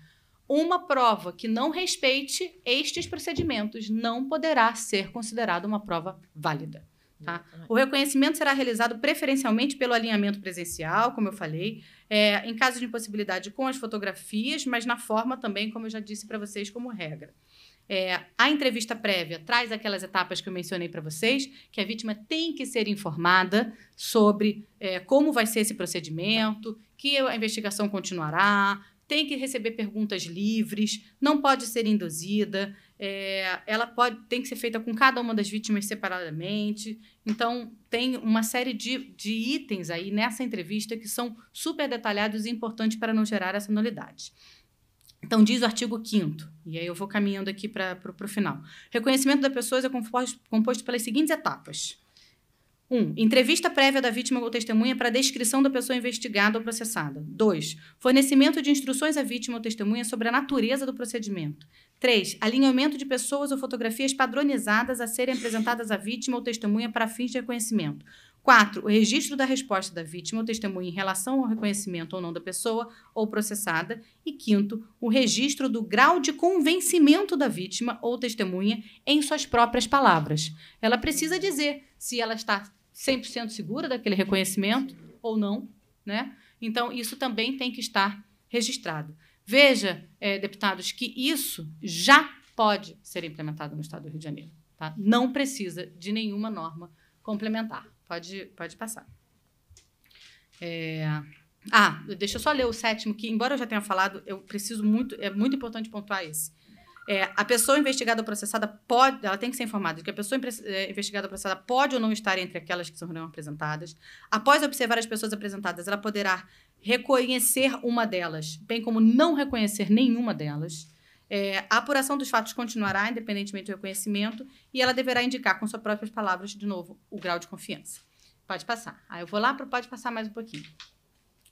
uma prova que não respeite estes procedimentos não poderá ser considerada uma prova válida. Tá? O reconhecimento será realizado preferencialmente pelo alinhamento presencial, como eu falei, é, em caso de impossibilidade com as fotografias, mas na forma também, como eu já disse para vocês, como regra. É, a entrevista prévia traz aquelas etapas que eu mencionei para vocês, que a vítima tem que ser informada sobre é, como vai ser esse procedimento, que a investigação continuará, tem que receber perguntas livres, não pode ser induzida, é, ela pode, tem que ser feita com cada uma das vítimas separadamente. Então, tem uma série de, de itens aí nessa entrevista que são super detalhados e importantes para não gerar essa nulidade. Então, diz o artigo 5 e aí eu vou caminhando aqui para o final. Reconhecimento da pessoa é composto, composto pelas seguintes etapas. 1. Entrevista prévia da vítima ou testemunha para descrição da pessoa investigada ou processada. 2. Fornecimento de instruções à vítima ou testemunha sobre a natureza do procedimento. 3. Alinhamento de pessoas ou fotografias padronizadas a serem apresentadas à vítima ou testemunha para fins de reconhecimento. 4. O registro da resposta da vítima ou testemunha em relação ao reconhecimento ou não da pessoa ou processada. E quinto, o registro do grau de convencimento da vítima ou testemunha em suas próprias palavras. Ela precisa dizer se ela está 100% segura daquele reconhecimento ou não. Né? Então, isso também tem que estar registrado. Veja, é, deputados, que isso já pode ser implementado no Estado do Rio de Janeiro. Tá? Não precisa de nenhuma norma complementar. Pode, pode passar. É... Ah, deixa eu só ler o sétimo, que, embora eu já tenha falado, eu preciso muito, é muito importante pontuar esse. É, a pessoa investigada ou processada pode, ela tem que ser informada de que a pessoa é, investigada ou processada pode ou não estar entre aquelas que serão apresentadas. Após observar as pessoas apresentadas, ela poderá reconhecer uma delas, bem como não reconhecer nenhuma delas. É, a apuração dos fatos continuará, independentemente do reconhecimento, e ela deverá indicar com suas próprias palavras, de novo, o grau de confiança. Pode passar. Aí ah, eu vou lá para. Pode passar mais um pouquinho.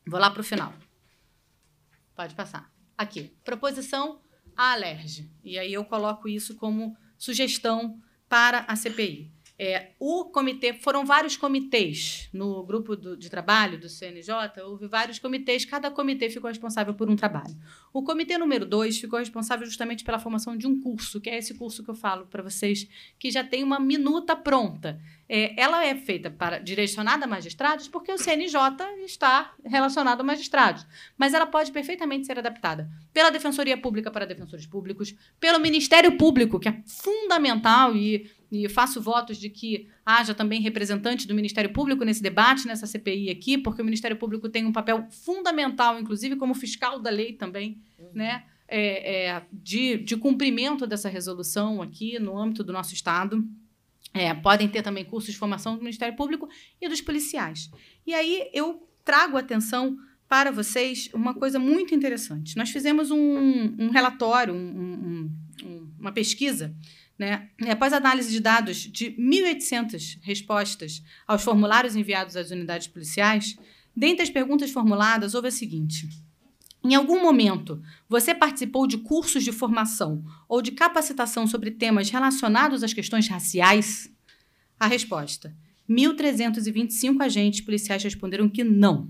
Vou lá para o final. Pode passar. Aqui. Proposição alerge. E aí eu coloco isso como sugestão para a CPI. É, o comitê, foram vários comitês no grupo do, de trabalho do CNJ, houve vários comitês, cada comitê ficou responsável por um trabalho. O comitê número dois ficou responsável justamente pela formação de um curso, que é esse curso que eu falo para vocês, que já tem uma minuta pronta. É, ela é feita para direcionada a magistrados, porque o CNJ está relacionado a magistrados, mas ela pode perfeitamente ser adaptada pela Defensoria Pública para defensores públicos, pelo Ministério Público, que é fundamental e e faço votos de que haja também representante do Ministério Público nesse debate, nessa CPI aqui, porque o Ministério Público tem um papel fundamental, inclusive como fiscal da lei também, uhum. né? É, é, de, de cumprimento dessa resolução aqui no âmbito do nosso Estado. É, podem ter também cursos de formação do Ministério Público e dos policiais. E aí eu trago atenção para vocês uma coisa muito interessante. Nós fizemos um, um relatório, um, um, uma pesquisa né? Após análise de dados de 1.800 respostas aos formulários enviados às unidades policiais, dentre as perguntas formuladas, houve a seguinte: Em algum momento, você participou de cursos de formação ou de capacitação sobre temas relacionados às questões raciais? A resposta: 1.325 agentes policiais responderam que não,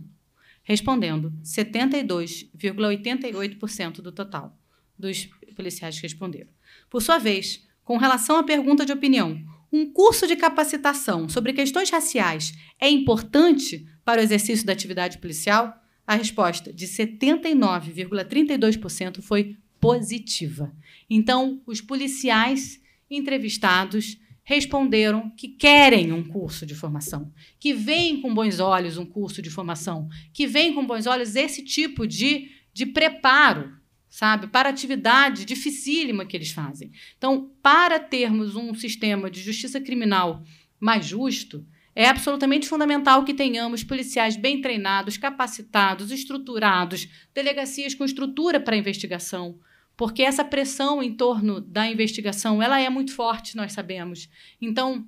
respondendo 72,88% do total dos policiais que responderam. Por sua vez, com relação à pergunta de opinião, um curso de capacitação sobre questões raciais é importante para o exercício da atividade policial? A resposta de 79,32% foi positiva. Então, os policiais entrevistados responderam que querem um curso de formação, que veem com bons olhos um curso de formação, que veem com bons olhos esse tipo de, de preparo sabe? Para a atividade dificílima que eles fazem. Então, para termos um sistema de justiça criminal mais justo, é absolutamente fundamental que tenhamos policiais bem treinados, capacitados, estruturados, delegacias com estrutura para investigação, porque essa pressão em torno da investigação ela é muito forte, nós sabemos. Então,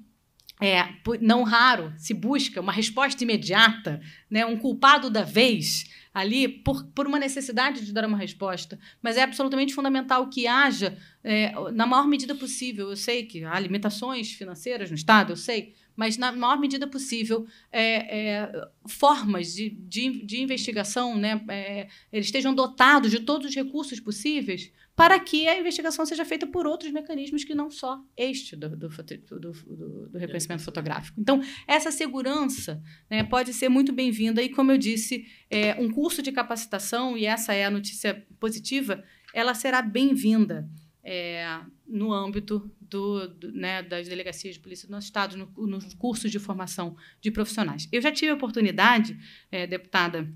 é, não raro se busca uma resposta imediata, né, um culpado da vez ali por, por uma necessidade de dar uma resposta. Mas é absolutamente fundamental que haja, é, na maior medida possível, eu sei que há limitações financeiras no Estado, eu sei, mas na maior medida possível, é, é, formas de, de, de investigação, né, é, eles estejam dotados de todos os recursos possíveis para que a investigação seja feita por outros mecanismos que não só este do, do, do, do, do reconhecimento fotográfico. Então, essa segurança né, pode ser muito bem-vinda e, como eu disse, é, um curso de capacitação, e essa é a notícia positiva, ela será bem-vinda é, no âmbito do, do, né, das delegacias de polícia do nosso estado, nos no cursos de formação de profissionais. Eu já tive a oportunidade, é, deputada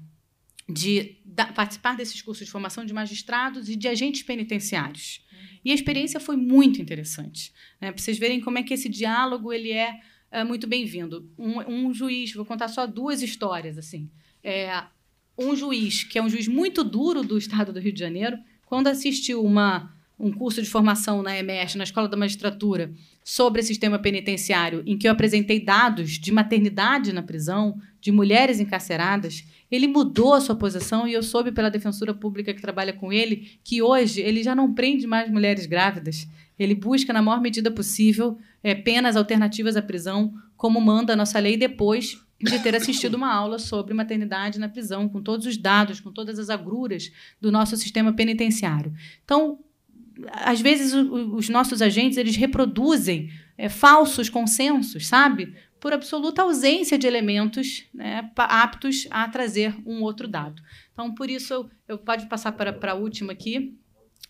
de da, participar desses cursos de formação de magistrados e de agentes penitenciários. E a experiência foi muito interessante, né? para vocês verem como é que esse diálogo ele é, é muito bem-vindo. Um, um, juiz, vou contar só duas histórias assim. É, um juiz que é um juiz muito duro do Estado do Rio de Janeiro, quando assistiu uma um curso de formação na EMES, na Escola da Magistratura, sobre sistema penitenciário, em que eu apresentei dados de maternidade na prisão, de mulheres encarceradas, ele mudou a sua posição e eu soube pela defensora pública que trabalha com ele que hoje ele já não prende mais mulheres grávidas. Ele busca, na maior medida possível, é, penas alternativas à prisão, como manda a nossa lei depois de ter assistido uma aula sobre maternidade na prisão, com todos os dados, com todas as agruras do nosso sistema penitenciário. Então, às vezes os nossos agentes eles reproduzem é, falsos consensos, sabe? por absoluta ausência de elementos né, aptos a trazer um outro dado. Então, por isso, eu, eu pode passar para, a última aqui,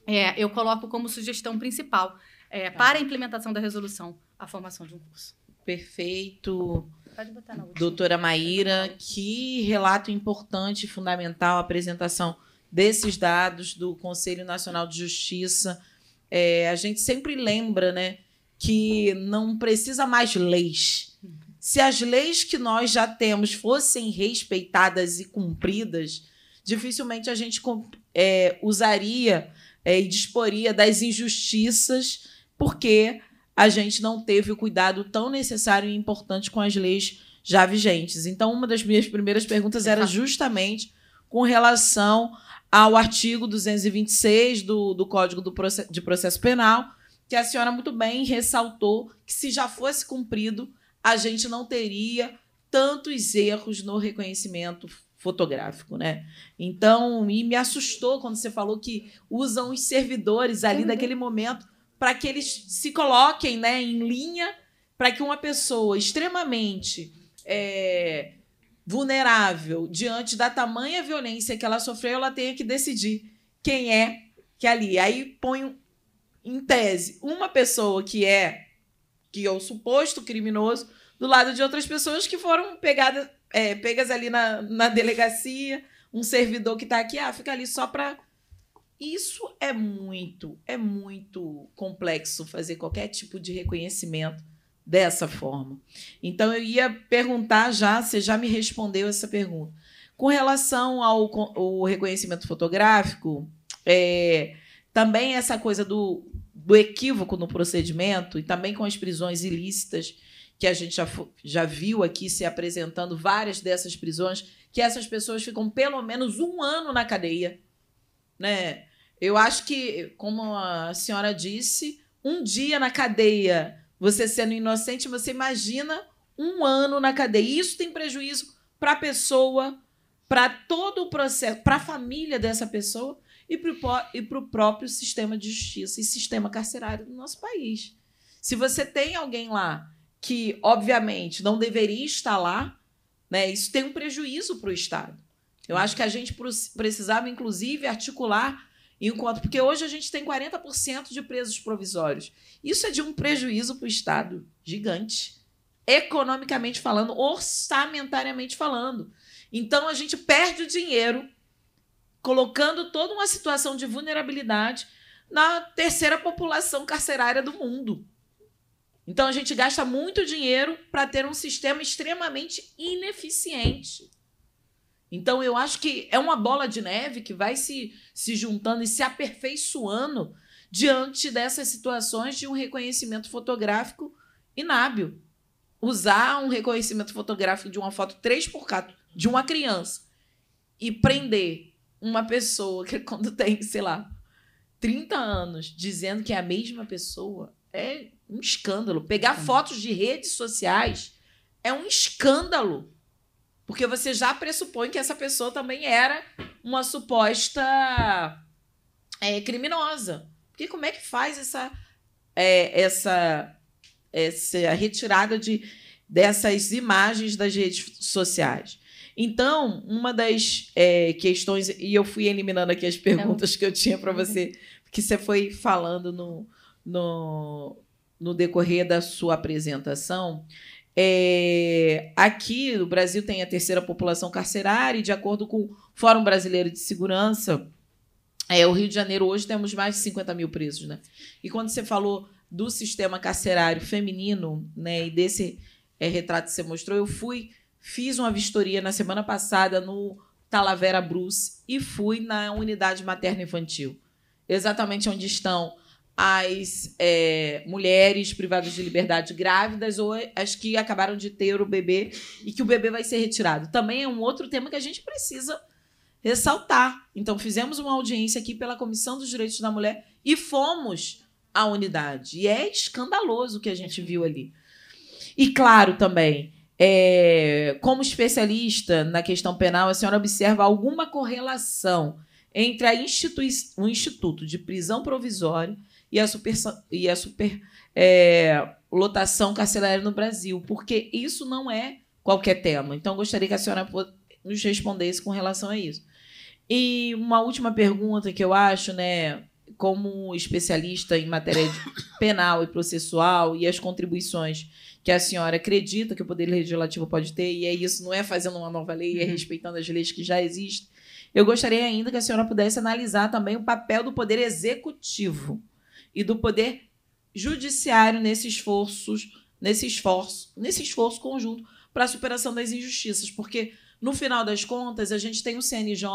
é, eu coloco como sugestão principal é, tá. para a implementação da resolução a formação de um curso. Perfeito. Pode botar na última. Doutora Maíra, que relato importante e fundamental a apresentação desses dados do Conselho Nacional de Justiça. É, a gente sempre lembra né, que não precisa mais leis se as leis que nós já temos fossem respeitadas e cumpridas, dificilmente a gente é, usaria é, e disporia das injustiças, porque a gente não teve o cuidado tão necessário e importante com as leis já vigentes. Então, uma das minhas primeiras perguntas era justamente com relação ao artigo 226 do, do Código do Proce de Processo Penal, que a senhora muito bem ressaltou que, se já fosse cumprido, a gente não teria tantos erros no reconhecimento fotográfico, né? Então, e me assustou quando você falou que usam os servidores ali uhum. momento para que eles se coloquem, né, em linha para que uma pessoa extremamente é, vulnerável diante da tamanha violência que ela sofreu, ela tenha que decidir quem é que é ali. Aí põe em tese uma pessoa que é que é o suposto criminoso, do lado de outras pessoas que foram pegadas, é, pegas ali na, na delegacia, um servidor que está aqui, ah, fica ali só para. Isso é muito, é muito complexo fazer qualquer tipo de reconhecimento dessa forma. Então eu ia perguntar já, você já me respondeu essa pergunta. Com relação ao, ao reconhecimento fotográfico, é, também essa coisa do do equívoco no procedimento e também com as prisões ilícitas que a gente já, já viu aqui se apresentando várias dessas prisões, que essas pessoas ficam pelo menos um ano na cadeia. Né? Eu acho que, como a senhora disse, um dia na cadeia, você sendo inocente, você imagina um ano na cadeia. isso tem prejuízo para a pessoa, para todo o processo, para a família dessa pessoa e para o próprio sistema de justiça e sistema carcerário do nosso país. Se você tem alguém lá que, obviamente, não deveria estar lá, né, isso tem um prejuízo para o Estado. Eu acho que a gente precisava, inclusive, articular enquanto. Porque hoje a gente tem 40% de presos provisórios. Isso é de um prejuízo para o Estado gigante, economicamente falando, orçamentariamente falando. Então a gente perde o dinheiro colocando toda uma situação de vulnerabilidade na terceira população carcerária do mundo. Então a gente gasta muito dinheiro para ter um sistema extremamente ineficiente. Então eu acho que é uma bola de neve que vai se, se juntando e se aperfeiçoando diante dessas situações de um reconhecimento fotográfico inábil. Usar um reconhecimento fotográfico de uma foto 3 por 4 de uma criança e prender uma pessoa que quando tem, sei lá, 30 anos dizendo que é a mesma pessoa é um escândalo. Pegar fotos de redes sociais é um escândalo. Porque você já pressupõe que essa pessoa também era uma suposta é, criminosa. Porque como é que faz essa, é, essa, essa retirada de, dessas imagens das redes sociais? Então, uma das é, questões, e eu fui eliminando aqui as perguntas que eu tinha para você, que você foi falando no, no, no decorrer da sua apresentação. É, aqui o Brasil tem a terceira população carcerária, e de acordo com o Fórum Brasileiro de Segurança, é, o Rio de Janeiro hoje temos mais de 50 mil presos. Né? E quando você falou do sistema carcerário feminino né, e desse é, retrato que você mostrou, eu fui Fiz uma vistoria na semana passada no Talavera Bruce e fui na unidade materna infantil, exatamente onde estão as é, mulheres privadas de liberdade grávidas ou as que acabaram de ter o bebê e que o bebê vai ser retirado. Também é um outro tema que a gente precisa ressaltar. Então, fizemos uma audiência aqui pela Comissão dos Direitos da Mulher e fomos à unidade. E é escandaloso o que a gente viu ali. E claro também é, como especialista na questão penal, a senhora observa alguma correlação entre a institui o Instituto de Prisão Provisória e a super, e a super é, lotação carcerária no Brasil? Porque isso não é qualquer tema. Então, gostaria que a senhora nos respondesse com relação a isso. E uma última pergunta que eu acho, né, como especialista em matéria penal e processual e as contribuições que a senhora acredita que o Poder Legislativo pode ter, e é isso, não é fazendo uma nova lei, é uhum. respeitando as leis que já existem. Eu gostaria ainda que a senhora pudesse analisar também o papel do Poder Executivo e do Poder Judiciário nesse esforço, nesse esforço, nesse esforço conjunto para a superação das injustiças, porque no final das contas a gente tem o CNJ,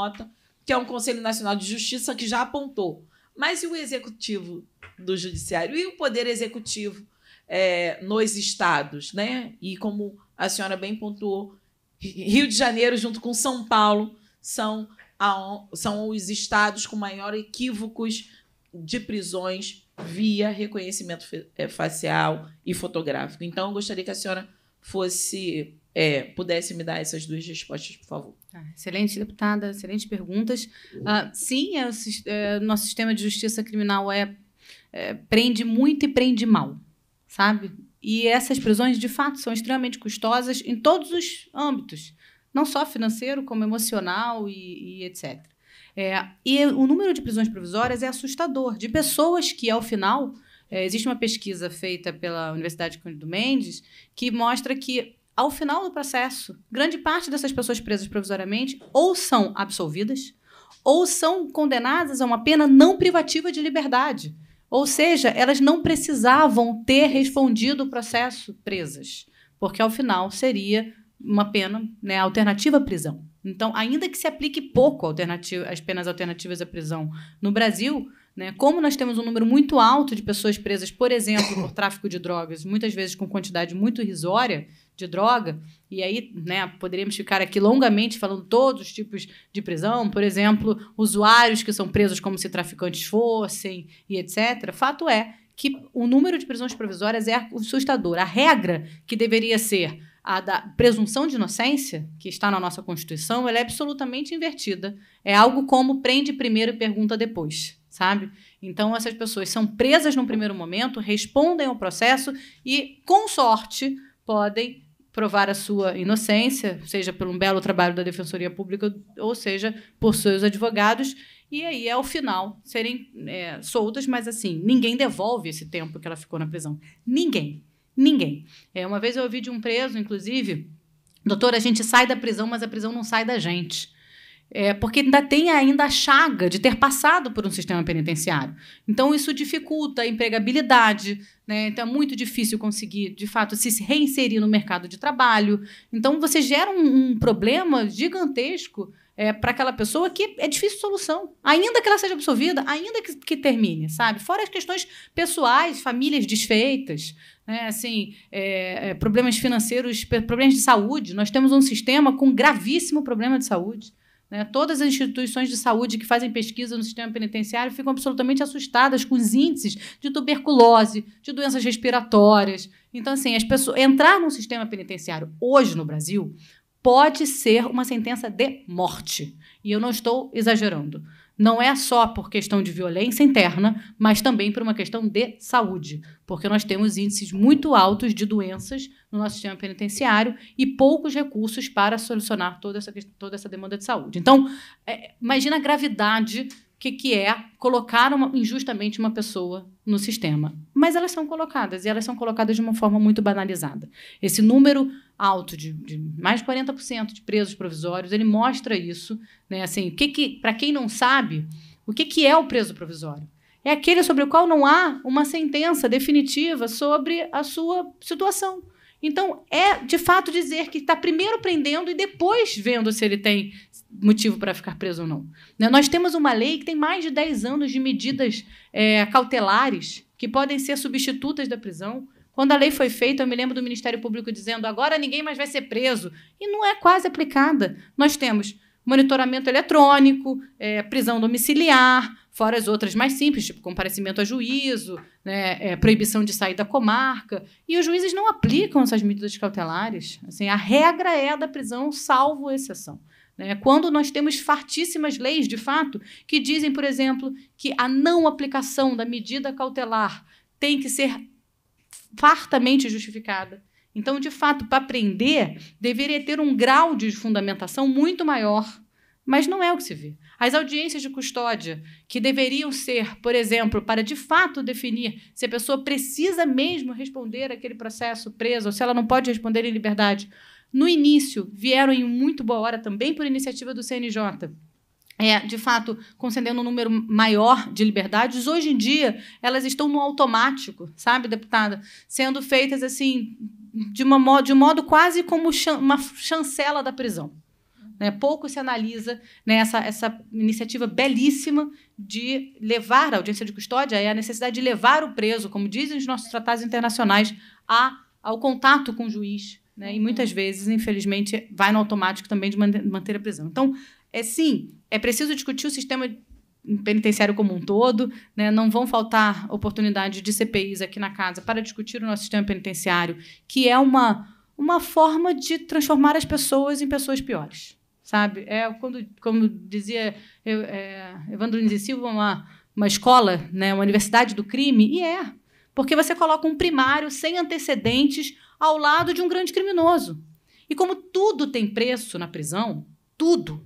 que é um Conselho Nacional de Justiça que já apontou, mas e o executivo do judiciário e o poder executivo é, nos estados, né? E como a senhora bem pontuou, Rio de Janeiro junto com São Paulo são, a, são os estados com maior equívocos de prisões via reconhecimento é, facial e fotográfico. Então, eu gostaria que a senhora fosse é, pudesse me dar essas duas respostas, por favor. Ah, excelente, deputada, excelentes perguntas. Ah, sim, é, é, nosso sistema de justiça criminal é, é prende muito e prende mal sabe? E essas prisões, de fato, são extremamente custosas em todos os âmbitos, não só financeiro, como emocional e, e etc. É, e o número de prisões provisórias é assustador, de pessoas que, ao final, é, existe uma pesquisa feita pela Universidade Cândido Mendes que mostra que, ao final do processo, grande parte dessas pessoas presas provisoriamente ou são absolvidas ou são condenadas a uma pena não privativa de liberdade. Ou seja, elas não precisavam ter respondido o processo presas, porque ao final seria uma pena né, alternativa à prisão. Então, ainda que se aplique pouco as penas alternativas à prisão no Brasil, né, como nós temos um número muito alto de pessoas presas, por exemplo, por tráfico de drogas, muitas vezes com quantidade muito irrisória, de droga, e aí né, poderíamos ficar aqui longamente falando todos os tipos de prisão, por exemplo, usuários que são presos como se traficantes fossem e etc. Fato é que o número de prisões provisórias é assustador. A regra que deveria ser a da presunção de inocência, que está na nossa Constituição, ela é absolutamente invertida. É algo como prende primeiro e pergunta depois, sabe? Então, essas pessoas são presas num primeiro momento, respondem ao processo e, com sorte, podem provar a sua inocência, seja por um belo trabalho da Defensoria Pública, ou seja, por seus advogados, e aí é ao final serem é, soltas, mas assim, ninguém devolve esse tempo que ela ficou na prisão. Ninguém. Ninguém. É, uma vez eu ouvi de um preso, inclusive, doutor, a gente sai da prisão, mas a prisão não sai da gente. É, porque ainda tem ainda a chaga de ter passado por um sistema penitenciário. Então, isso dificulta a empregabilidade, né? então é muito difícil conseguir, de fato, se reinserir no mercado de trabalho. Então, você gera um, um problema gigantesco é, para aquela pessoa que é difícil solução. Ainda que ela seja absolvida, ainda que, que termine, sabe? Fora as questões pessoais, famílias desfeitas, né? assim, é, é, problemas financeiros, problemas de saúde. Nós temos um sistema com gravíssimo problema de saúde. Né? Todas as instituições de saúde que fazem pesquisa no sistema penitenciário ficam absolutamente assustadas com os índices de tuberculose, de doenças respiratórias. Então, assim, as pessoas entrar no sistema penitenciário hoje no Brasil pode ser uma sentença de morte. E eu não estou exagerando não é só por questão de violência interna, mas também por uma questão de saúde, porque nós temos índices muito altos de doenças no nosso sistema penitenciário e poucos recursos para solucionar toda essa, toda essa demanda de saúde. Então, é, imagina a gravidade que, que é colocar uma, injustamente uma pessoa no sistema. Mas elas são colocadas, e elas são colocadas de uma forma muito banalizada. Esse número alto de, de mais de 40% de presos provisórios, ele mostra isso. Né? Assim, que que, Para quem não sabe, o que, que é o preso provisório? É aquele sobre o qual não há uma sentença definitiva sobre a sua situação. Então, é de fato dizer que está primeiro prendendo e depois vendo se ele tem motivo para ficar preso ou não. Né? Nós temos uma lei que tem mais de 10 anos de medidas é, cautelares que podem ser substitutas da prisão. Quando a lei foi feita, eu me lembro do Ministério Público dizendo agora ninguém mais vai ser preso. E não é quase aplicada. Nós temos monitoramento eletrônico, é, prisão domiciliar, fora as outras mais simples, tipo comparecimento a juízo, né, é, proibição de sair da comarca. E os juízes não aplicam essas medidas cautelares. Assim, a regra é da prisão, salvo exceção. Né? Quando nós temos fartíssimas leis, de fato, que dizem, por exemplo, que a não aplicação da medida cautelar tem que ser fartamente justificada. Então, de fato, para prender, deveria ter um grau de fundamentação muito maior. Mas não é o que se vê. As audiências de custódia, que deveriam ser, por exemplo, para de fato definir se a pessoa precisa mesmo responder aquele processo presa ou se ela não pode responder em liberdade, no início, vieram em muito boa hora também por iniciativa do CNJ. É, de fato, concedendo um número maior de liberdades. Hoje em dia, elas estão no automático, sabe, deputada? Sendo feitas assim, de, uma, de um modo quase como chan uma chancela da prisão. Né? Pouco se analisa né, essa, essa iniciativa belíssima de levar a audiência de custódia, é a necessidade de levar o preso, como dizem os nossos tratados internacionais, a, ao contato com o juiz, né? E muitas uhum. vezes, infelizmente, vai no automático também de manter a prisão. Então, é sim, é preciso discutir o sistema penitenciário como um todo, né? não vão faltar oportunidades de CPIs aqui na casa para discutir o nosso sistema penitenciário, que é uma, uma forma de transformar as pessoas em pessoas piores, sabe? É quando, como dizia eu, é, é Evandro Nunes Silva, uma, uma escola, né? uma universidade do crime, e é, porque você coloca um primário sem antecedentes ao lado de um grande criminoso. E como tudo tem preço na prisão, tudo,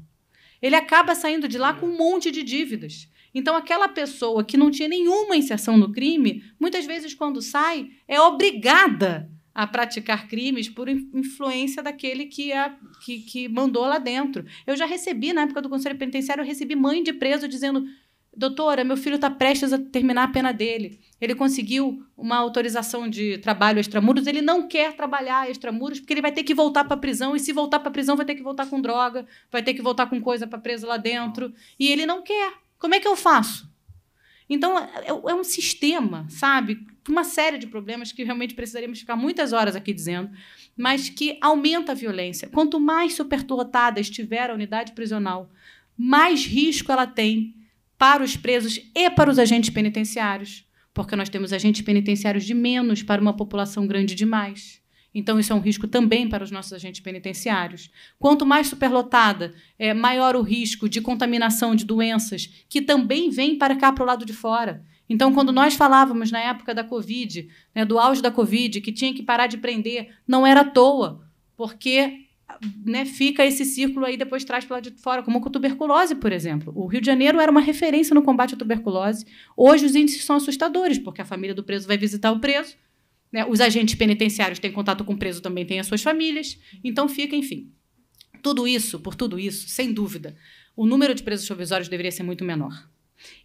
ele acaba saindo de lá com um monte de dívidas. Então, aquela pessoa que não tinha nenhuma inserção no crime, muitas vezes, quando sai, é obrigada a praticar crimes por influência daquele que, a, que, que mandou lá dentro. Eu já recebi, na época do Conselho Penitenciário, eu recebi mãe de preso dizendo: Doutora, meu filho está prestes a terminar a pena dele ele conseguiu uma autorização de trabalho extramuros, ele não quer trabalhar extramuros porque ele vai ter que voltar para a prisão e se voltar para a prisão vai ter que voltar com droga, vai ter que voltar com coisa para preso lá dentro e ele não quer. Como é que eu faço? Então é, é, um sistema, sabe? Uma série de problemas que realmente precisaríamos ficar muitas horas aqui dizendo, mas que aumenta a violência. Quanto mais superlotada estiver a unidade prisional, mais risco ela tem para os presos e para os agentes penitenciários porque nós temos agentes penitenciários de menos para uma população grande demais. Então, isso é um risco também para os nossos agentes penitenciários. Quanto mais superlotada, é, maior o risco de contaminação de doenças que também vêm para cá, para o lado de fora. Então, quando nós falávamos na época da Covid, né, do auge da Covid, que tinha que parar de prender, não era à toa, porque né, fica esse círculo aí depois traz para lá de fora, como com tuberculose, por exemplo. O Rio de Janeiro era uma referência no combate à tuberculose. Hoje os índices são assustadores, porque a família do preso vai visitar o preso, né, os agentes penitenciários têm contato com o preso também, têm as suas famílias. Então fica, enfim. Tudo isso, por tudo isso, sem dúvida, o número de presos provisórios deveria ser muito menor.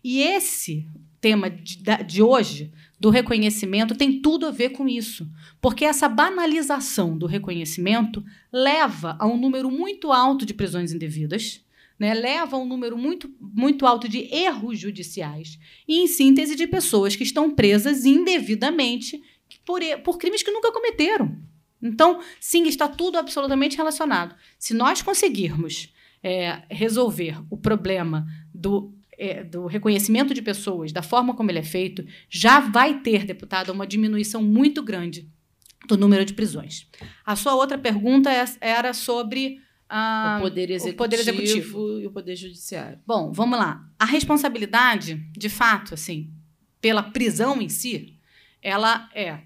E esse tema de, de hoje do reconhecimento tem tudo a ver com isso, porque essa banalização do reconhecimento leva a um número muito alto de prisões indevidas, né? leva a um número muito, muito alto de erros judiciais e, em síntese, de pessoas que estão presas indevidamente por, por crimes que nunca cometeram. Então, sim, está tudo absolutamente relacionado. Se nós conseguirmos é, resolver o problema do é, do reconhecimento de pessoas, da forma como ele é feito, já vai ter, deputado, uma diminuição muito grande do número de prisões. A sua outra pergunta é, era sobre ah, o, poder o, poder executivo e o poder judiciário. Bom, vamos lá. A responsabilidade, de fato, assim, pela prisão em si, ela é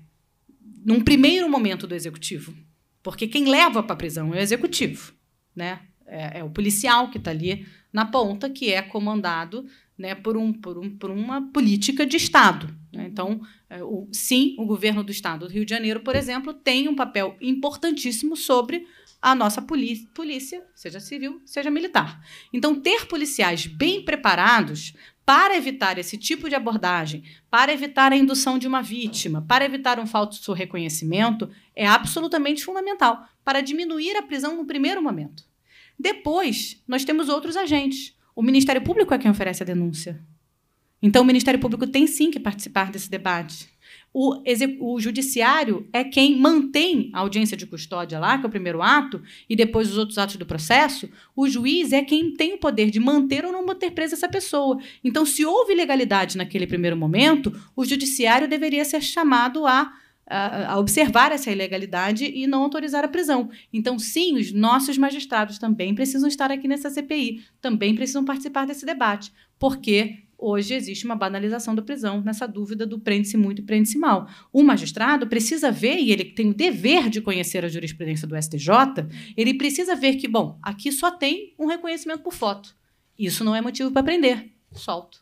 num primeiro momento do executivo, porque quem leva para a prisão é o executivo, né? é, é o policial que está ali na ponta, que é comandado né, por, um, por, um, por uma política de Estado. Né? Então, é, o, sim, o governo do Estado do Rio de Janeiro, por exemplo, tem um papel importantíssimo sobre a nossa polícia, seja civil, seja militar. Então, ter policiais bem preparados para evitar esse tipo de abordagem, para evitar a indução de uma vítima, para evitar um falso reconhecimento, é absolutamente fundamental para diminuir a prisão no primeiro momento. Depois, nós temos outros agentes. O Ministério Público é quem oferece a denúncia. Então, o Ministério Público tem sim que participar desse debate. O, o, judiciário é quem mantém a audiência de custódia lá, que é o primeiro ato, e depois os outros atos do processo. O juiz é quem tem o poder de manter ou não manter presa essa pessoa. Então, se houve ilegalidade naquele primeiro momento, o judiciário deveria ser chamado a a, observar essa ilegalidade e não autorizar a prisão. Então, sim, os nossos magistrados também precisam estar aqui nessa CPI, também precisam participar desse debate, porque hoje existe uma banalização da prisão nessa dúvida do prende-se muito e prende-se mal. O magistrado precisa ver, e ele tem o dever de conhecer a jurisprudência do STJ, ele precisa ver que, bom, aqui só tem um reconhecimento por foto. Isso não é motivo para prender. Solto.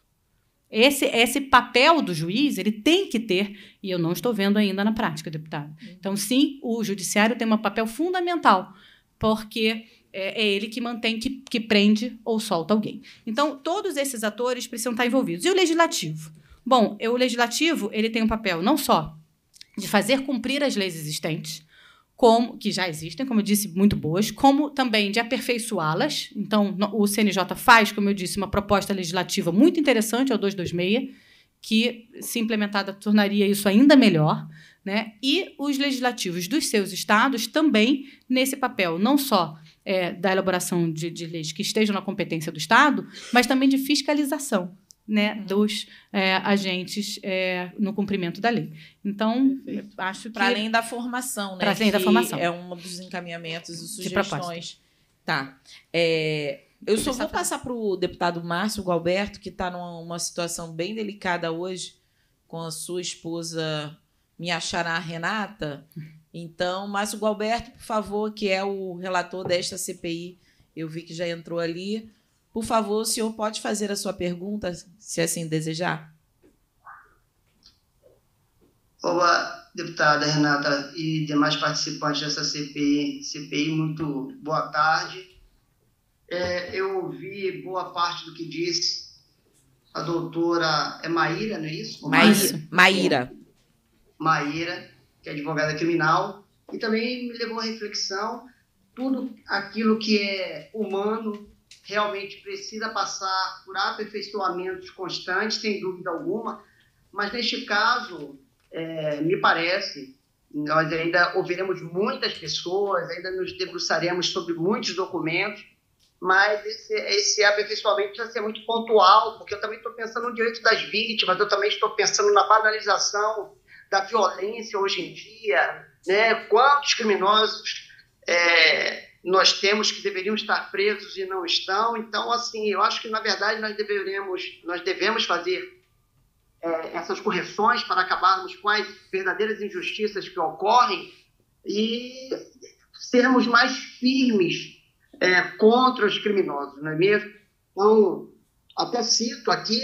Esse, esse papel do juiz ele tem que ter, e eu não estou vendo ainda na prática, deputado. Hum. Então, sim, o judiciário tem um papel fundamental, porque é, é, ele que mantém, que, que prende ou solta alguém. Então, todos esses atores precisam estar envolvidos. E o legislativo? Bom, o legislativo ele tem um papel não só de fazer cumprir as leis existentes, como que já existem, como eu disse, muito boas, como também de aperfeiçoá-las. Então, o CNJ faz, como eu disse, uma proposta legislativa muito interessante, ao é 226, que, se implementada, tornaria isso ainda melhor. Né? E os legislativos dos seus estados também nesse papel, não só é, da elaboração de, de leis que estejam na competência do Estado, mas também de fiscalização né, uhum. dos é, agentes é, no cumprimento da lei. Então, Perfeito. acho que. Para além da formação, né? Para além da formação. É um dos encaminhamentos e sugestões. Tá. É, eu só vou passar para o deputado Márcio Galberto, que está numa situação bem delicada hoje, com a sua esposa, minha xará Renata. Então, Márcio Galberto, por favor, que é o relator desta CPI, eu vi que já entrou ali. Por favor, o senhor pode fazer a sua pergunta, se assim desejar? Olá, deputada Renata e demais participantes dessa CPI. CPI, muito boa tarde. É, eu ouvi boa parte do que disse a doutora. É Maíra, não é isso? Maíra. Maíra. Maíra, que é advogada criminal. E também me levou à reflexão tudo aquilo que é humano realmente precisa passar por aperfeiçoamentos constantes, sem dúvida alguma, mas neste caso, é, me parece, nós ainda ouviremos muitas pessoas, ainda nos debruçaremos sobre muitos documentos, mas esse, esse aperfeiçoamento precisa ser muito pontual, porque eu também estou pensando no direito das vítimas, eu também estou pensando na banalização da violência hoje em dia, né? quantos criminosos é, nós temos que deveriam estar presos e não estão. Então, assim, eu acho que na verdade nós deveremos, nós devemos fazer é, essas correções para acabarmos com as verdadeiras injustiças que ocorrem e sermos mais firmes é, contra os criminosos, não é mesmo? Então, até cito aqui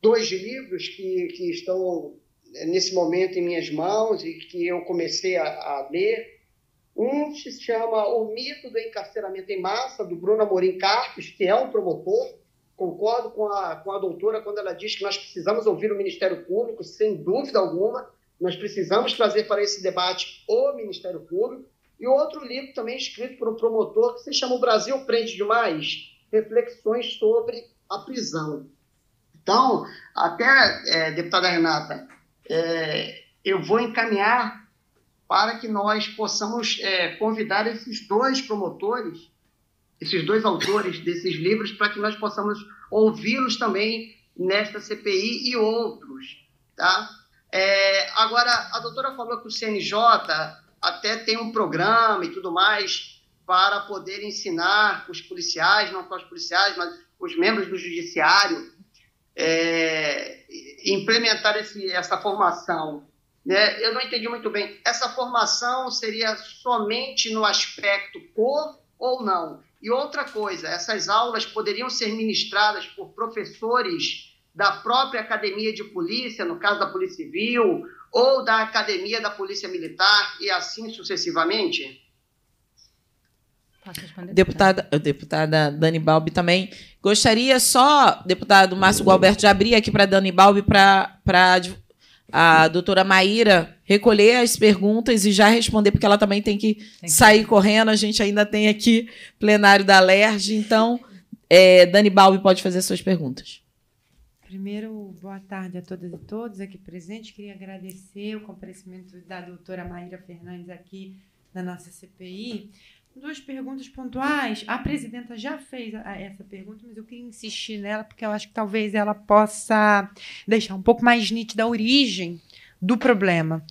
dois livros que, que estão é, nesse momento em minhas mãos e que eu comecei a, a ler um se chama O Mito do Encarceramento em Massa, do Bruno Amorim Carpes, que é um promotor. Concordo com a, com a doutora quando ela diz que nós precisamos ouvir o Ministério Público, sem dúvida alguma. Nós precisamos trazer para esse debate o Ministério Público. E outro livro também escrito por um promotor que se chama O Brasil Prende Demais, Reflexões sobre a Prisão. Então, até, é, deputada Renata, é, eu vou encaminhar para que nós possamos é, convidar esses dois promotores, esses dois autores desses livros, para que nós possamos ouvi-los também nesta CPI e outros. Tá? É, agora, a doutora falou que o CNJ até tem um programa e tudo mais para poder ensinar os policiais, não só os policiais, mas os membros do judiciário, é, implementar esse, essa formação né? Eu não entendi muito bem. Essa formação seria somente no aspecto cor ou não? E outra coisa, essas aulas poderiam ser ministradas por professores da própria academia de polícia, no caso da Polícia Civil, ou da academia da Polícia Militar e assim sucessivamente? Deputada, eh, deputada Dani Balbi também. Gostaria só, deputado Márcio Gualberto, de abrir aqui para Dani Balbi para a doutora Maíra recolher as perguntas e já responder, porque ela também tem que, tem que sair correndo. A gente ainda tem aqui plenário da LERJ. Então, é, Dani Balbi pode fazer suas perguntas. Primeiro, boa tarde a todas e todos aqui presentes. Queria agradecer o comparecimento da doutora Maíra Fernandes aqui na nossa CPI duas perguntas pontuais. A presidenta já fez a, essa pergunta, mas eu queria insistir nela, porque eu acho que talvez ela possa deixar um pouco mais nítida a origem do problema.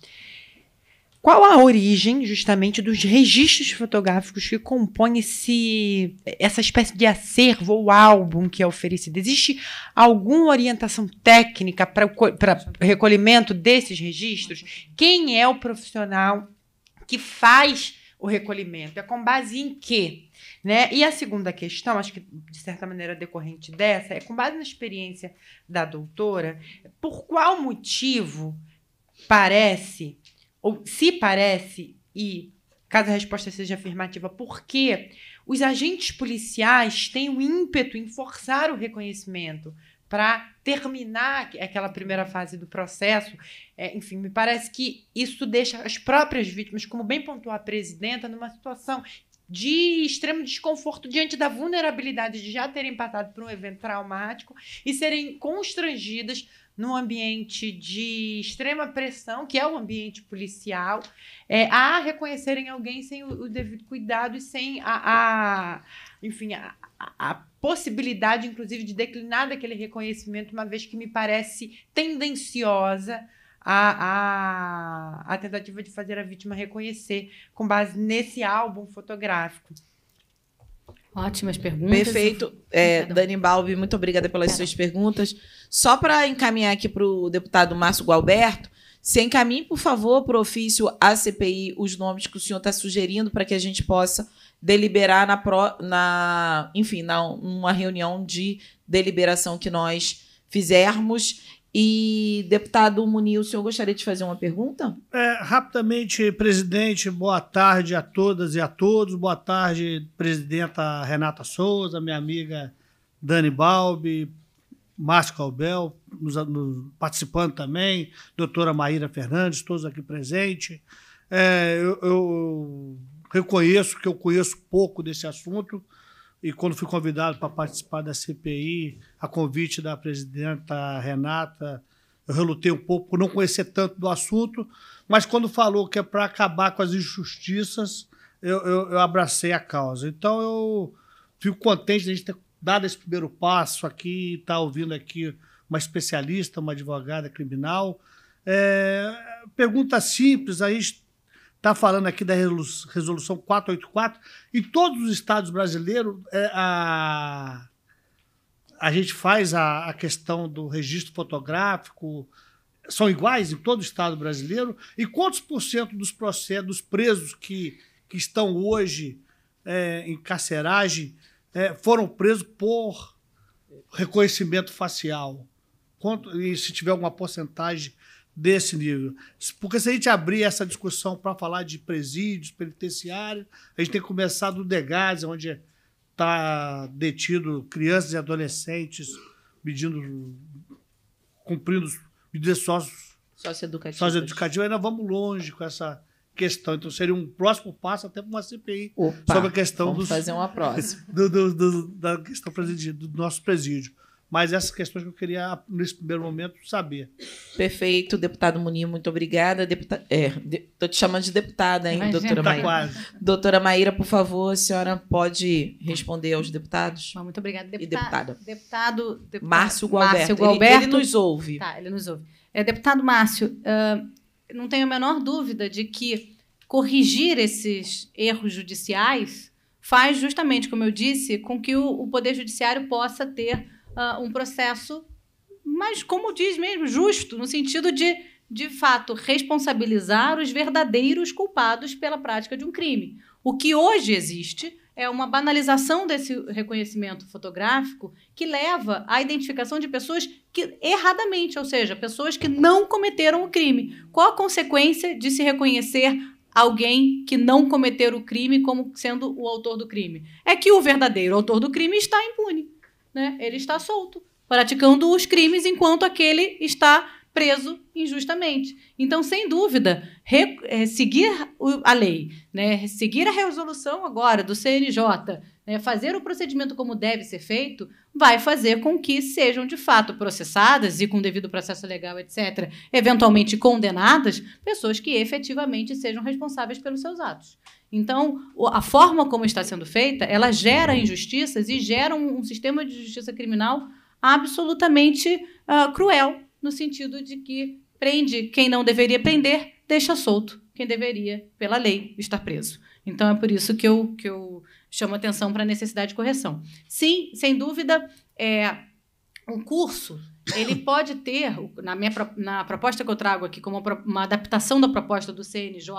Qual a origem, justamente, dos registros fotográficos que compõem esse, essa espécie de acervo ou álbum que é oferecido? Existe alguma orientação técnica para recolhimento desses registros? Quem é o profissional que faz o recolhimento? É com base em quê? Né? E a segunda questão, acho que de certa maneira decorrente dessa, é com base na experiência da doutora, por qual motivo parece, ou se parece, e caso a resposta seja afirmativa, por que os agentes policiais têm o ímpeto em forçar o reconhecimento para terminar aquela primeira fase do processo. É, enfim, me parece que isso deixa as próprias vítimas, como bem pontuou a presidenta, numa situação de extremo desconforto diante da vulnerabilidade de já terem passado por um evento traumático e serem constrangidas num ambiente de extrema pressão, que é o ambiente policial, é, a reconhecerem alguém sem o, o, devido cuidado e sem a, a enfim, a, a possibilidade, inclusive, de declinar daquele reconhecimento, uma vez que me parece tendenciosa a, a, a tentativa de fazer a vítima reconhecer com base nesse álbum fotográfico. Ótimas perguntas. Perfeito. É, Dani Balbi, muito obrigada pelas suas perguntas. Só para encaminhar aqui para o deputado Márcio Gualberto, se encaminhe, por favor, para o ofício ACPI os nomes que o senhor está sugerindo para que a gente possa deliberar na, pro, na enfim, na uma reunião de deliberação que nós fizermos. E, deputado Munir, o senhor gostaria de fazer uma pergunta? É, rapidamente, presidente, boa tarde a todas e a todos. Boa tarde, presidenta Renata Souza, minha amiga Dani Balbi, Márcio Calbel, nos, nos, participando também, doutora Maíra Fernandes, todos aqui presentes. É, eu, eu reconheço que eu conheço pouco desse assunto e quando fui convidado para participar da CPI, a convite da presidenta Renata, eu relutei um pouco por não conhecer tanto do assunto, mas quando falou que é para acabar com as injustiças, eu, eu, eu, abracei a causa. Então eu fico contente de a gente ter dado esse primeiro passo aqui, estar tá ouvindo aqui uma especialista, uma advogada criminal. É, pergunta simples, aí está falando aqui da resolução 484, e todos os estados brasileiros, é, a, a gente faz a, a questão do registro fotográfico, são iguais em todo o estado brasileiro? E quantos por cento dos processos, presos que, que estão hoje é, em carceragem, é, foram presos por reconhecimento facial? Quanto, e se tiver alguma porcentagem desse nível. Porque se a gente abrir essa discussão para falar de presídios, penitenciários a gente tem que começar do Degás, onde está detido crianças e adolescentes pedindo, cumprindo medidas socioeducativas. socioeducativas. Ainda vamos longe com essa questão. Então seria um próximo passo até para uma CPI Opa, sobre a questão vamos dos, fazer uma próxima. Do, do, do, da questão do nosso presídio. Mas essas questões que eu queria, nesse primeiro momento, saber. Perfeito, deputado Munir, muito obrigada. Deputa... É, Tô te chamando de deputada, hein, Imagina. doutora tá Maíra? Quase. Doutora Maíra, por favor, a senhora pode responder aos deputados? Muito obrigada, deputado. E deputada. Deputado, deputado Márcio Gualberto. Márcio Gualberto. Ele, ele, nos ouve. Tá, ele nos ouve. É, deputado Márcio, uh, não tenho a menor dúvida de que corrigir esses erros judiciais faz justamente, como eu disse, com que o, o Poder Judiciário possa ter uh, um processo, mas como diz mesmo, justo, no sentido de, de fato, responsabilizar os verdadeiros culpados pela prática de um crime. O que hoje existe é uma banalização desse reconhecimento fotográfico que leva à identificação de pessoas que erradamente, ou seja, pessoas que não cometeram o crime. Qual a consequência de se reconhecer alguém que não cometeu o crime como sendo o autor do crime. É que o verdadeiro autor do crime está impune né? Ele está solto, praticando os crimes enquanto aquele está preso injustamente. Então, sem dúvida, é, seguir a lei, né, seguir a resolução agora do CNJ, né, fazer o procedimento como deve ser feito, vai fazer com que sejam de fato processadas e com devido processo legal, etc., eventualmente condenadas, pessoas que efetivamente sejam responsáveis pelos seus atos. Então, a forma como está sendo feita, ela gera injustiças e gera um, um sistema de justiça criminal absolutamente uh, cruel, no sentido de que prende quem não deveria prender, deixa solto quem deveria, pela lei, estar preso. Então, é por isso que eu, que eu chamo atenção para a necessidade de correção. Sim, sem dúvida, é, um curso ele pode ter, na, minha, na proposta que eu trago aqui, como uma adaptação da proposta do CNJ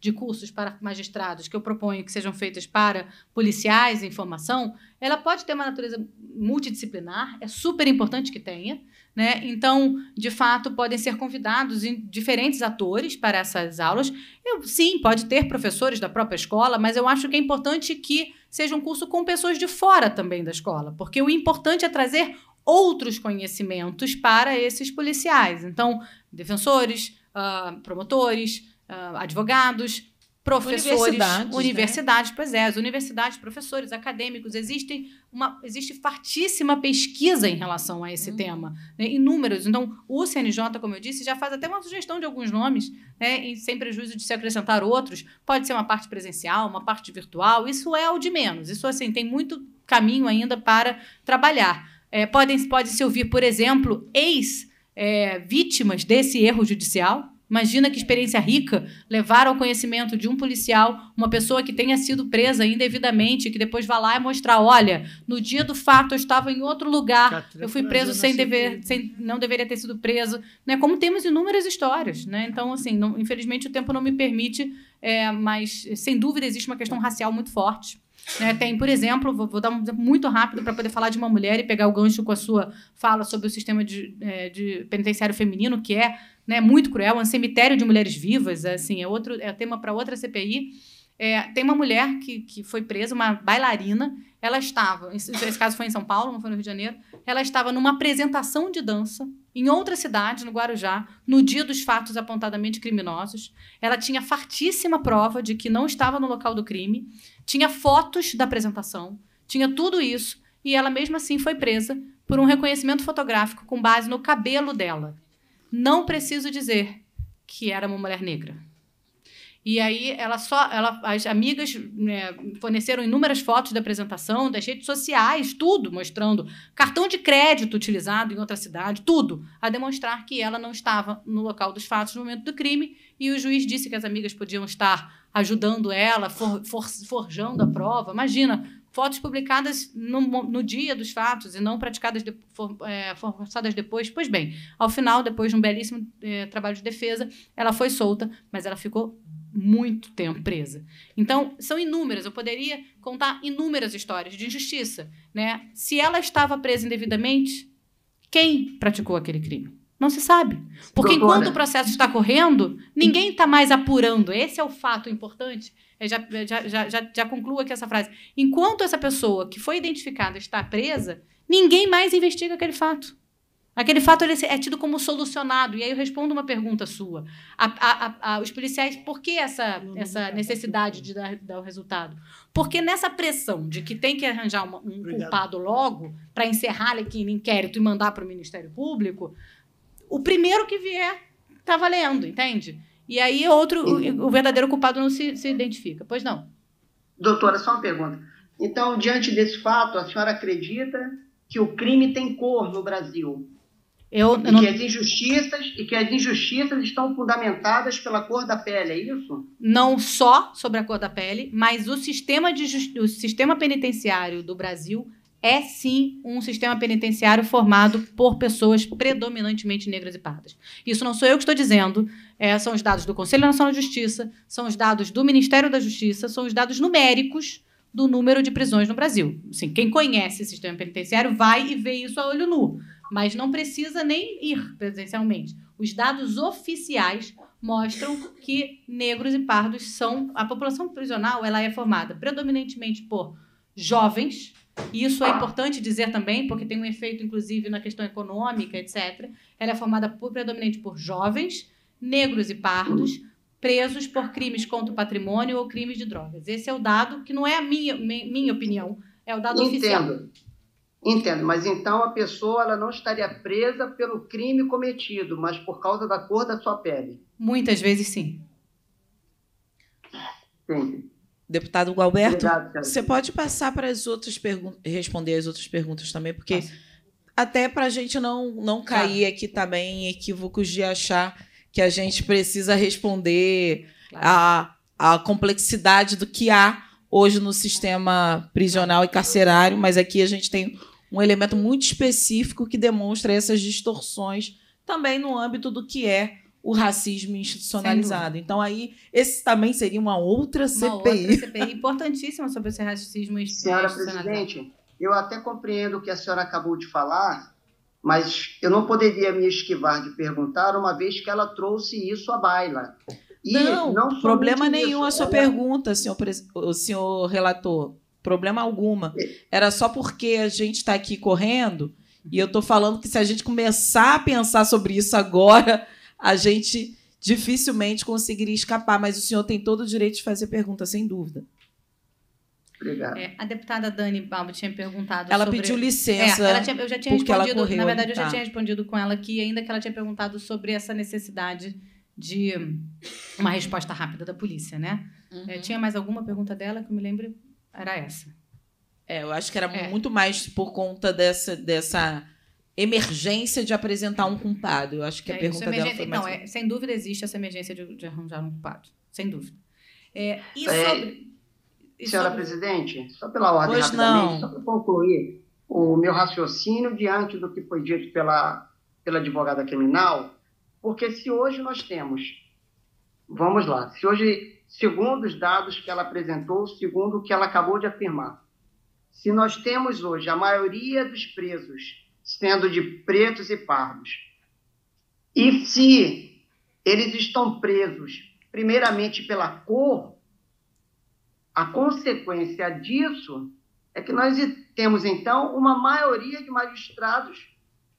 de cursos para magistrados, que eu proponho que sejam feitos para policiais em formação, ela pode ter uma natureza multidisciplinar, é super importante que tenha. Né? Então, de fato, podem ser convidados diferentes atores para essas aulas. Eu, sim, pode ter professores da própria escola, mas eu acho que é importante que seja um curso com pessoas de fora também da escola, porque o importante é trazer outros conhecimentos para esses policiais. Então, defensores, uh, promotores, uh, advogados, professores, universidades, né? universidades né? pois é, as universidades, professores, acadêmicos, existem uma, existe fartíssima pesquisa em relação a esse hum. tema, né? inúmeros. Então, o CNJ, como eu disse, já faz até uma sugestão de alguns nomes, né? e sem prejuízo de se acrescentar outros. Pode ser uma parte presencial, uma parte virtual, isso é o de menos. Isso, assim, tem muito caminho ainda para trabalhar é, podem, pode se ouvir, por exemplo, ex-vítimas é, desse erro judicial. Imagina que experiência rica levar ao conhecimento de um policial uma pessoa que tenha sido presa indevidamente, que depois vá lá e mostrar: olha, no dia do fato eu estava em outro lugar, eu fui preso sem dever, sem, não deveria ter sido preso. Né? Como temos inúmeras histórias. Né? Então, assim, não, infelizmente o tempo não me permite, é, mas sem dúvida existe uma questão racial muito forte. Né? Tem, por exemplo, vou, vou, dar um exemplo muito rápido para poder falar de uma mulher e pegar o gancho com a sua fala sobre o sistema de, é, de penitenciário feminino, que é né, muito cruel, é um cemitério de mulheres vivas, assim, é outro é tema para outra CPI. É, tem uma mulher que, que foi presa, uma bailarina. Ela estava, esse caso foi em São Paulo, não foi no Rio de Janeiro. Ela estava numa apresentação de dança em outra cidade, no Guarujá, no dia dos fatos apontadamente criminosos. Ela tinha fartíssima prova de que não estava no local do crime, tinha fotos da apresentação, tinha tudo isso, e ela mesmo assim foi presa por um reconhecimento fotográfico com base no cabelo dela. Não preciso dizer que era uma mulher negra. E aí ela só, ela, as amigas né, forneceram inúmeras fotos da apresentação, das redes sociais, tudo mostrando cartão de crédito utilizado em outra cidade, tudo a demonstrar que ela não estava no local dos fatos no momento do crime. E o juiz disse que as amigas podiam estar ajudando ela, for, for, forjando a prova. Imagina, fotos publicadas no, no, dia dos fatos e não praticadas de, for, é, forçadas depois. Pois bem, ao final, depois de um belíssimo é, trabalho de defesa, ela foi solta, mas ela ficou muito tempo presa. Então, são inúmeras, eu poderia contar inúmeras histórias de injustiça. Né? Se ela estava presa indevidamente, quem praticou aquele crime? Não se sabe. Porque enquanto o processo está correndo, ninguém está mais apurando. Esse é o fato importante. Eu já, já, já, já, já concluo aqui essa frase. Enquanto essa pessoa que foi identificada está presa, ninguém mais investiga aquele fato. Aquele fato ele é tido como solucionado. E aí eu respondo uma pergunta sua. A, a, a, os policiais, por que essa, essa necessidade de dar, dar, o resultado? Porque nessa pressão de que tem que arranjar uma, um Obrigado. culpado logo para encerrar aqui no inquérito e mandar para o Ministério Público, o primeiro que vier está valendo, entende? E aí outro, o, uhum. o verdadeiro culpado não se, se identifica. Pois não. Doutora, só uma pergunta. Então, diante desse fato, a senhora acredita que o crime tem cor no Brasil? Eu, não... que as injustiças e que as injustiças estão fundamentadas pela cor da pele, é isso? Não só sobre a cor da pele, mas o sistema de o sistema penitenciário do Brasil é sim um sistema penitenciário formado por pessoas predominantemente negras e pardas. Isso não sou eu que estou dizendo, é, são os dados do Conselho Nacional de Justiça, são os dados do Ministério da Justiça, são os dados numéricos do número de prisões no Brasil. Assim, quem conhece o sistema penitenciário vai e vê isso a olho nu mas não precisa nem ir presencialmente. Os dados oficiais mostram que negros e pardos são a população prisional, ela é formada predominantemente por jovens. E isso é importante dizer também, porque tem um efeito inclusive na questão econômica, etc. Ela é formada por, predominantemente por jovens, negros e pardos presos por crimes contra o patrimônio ou crimes de drogas. Esse é o dado que não é a minha minha opinião, é o dado Entendo. oficial. Entendo, mas então a pessoa ela não estaria presa pelo crime cometido, mas por causa da cor da sua pele. Muitas vezes sim. Sim. Deputado Gualberto, Obrigado, você pode passar para as outras perguntas, responder as outras perguntas também, porque Passa. até para a gente não, não tá. cair aqui também em equívocos de achar que a gente precisa responder claro. a, a complexidade do que há hoje no sistema prisional e carcerário, mas aqui a gente tem um elemento muito específico que demonstra essas distorções também no âmbito do que é o racismo institucionalizado. Então, aí, esse também seria uma outra uma Outra CPI importantíssima sobre esse racismo institucionalizado. Senhora Presidente, eu até compreendo o que a senhora acabou de falar, mas eu não poderia me esquivar de perguntar, uma vez que ela trouxe isso à baila. E não, não problema nenhum isso, a sua ela... pergunta, senhor, senhor relator problema alguma. Era só porque a gente está aqui correndo e eu estou falando que se a gente começar a pensar sobre isso agora, a gente dificilmente conseguiria escapar. Mas o senhor tem todo o direito de fazer pergunta, sem dúvida. Obrigada. É, a deputada Dani Balbo tinha perguntado. Ela sobre... pediu é, licença. É, tinha, eu já tinha respondido. Correu, na verdade, eu já tá. tinha respondido com ela aqui, ainda que ela tinha perguntado sobre essa necessidade de uma resposta rápida da polícia, né? Uhum. É, tinha mais alguma pergunta dela que eu me lembre? Era uhum. essa. É, eu acho que era é. muito mais por conta dessa, dessa emergência de apresentar um culpado. Eu acho que é, a pergunta dela foi mais... Não, é, sem dúvida existe essa emergência de, de arranjar um culpado. Sem dúvida. É, e é, sobre... senhora presidente, só pela ordem pois rapidamente, não. só para concluir o meu raciocínio diante do que foi dito pela, pela advogada criminal, porque se hoje nós temos, vamos lá, se hoje segundo os dados que ela apresentou, segundo o que ela acabou de afirmar. Se nós temos hoje a maioria dos presos sendo de pretos e pardos, e se eles estão presos primeiramente pela cor, a consequência disso é que nós temos então uma maioria de magistrados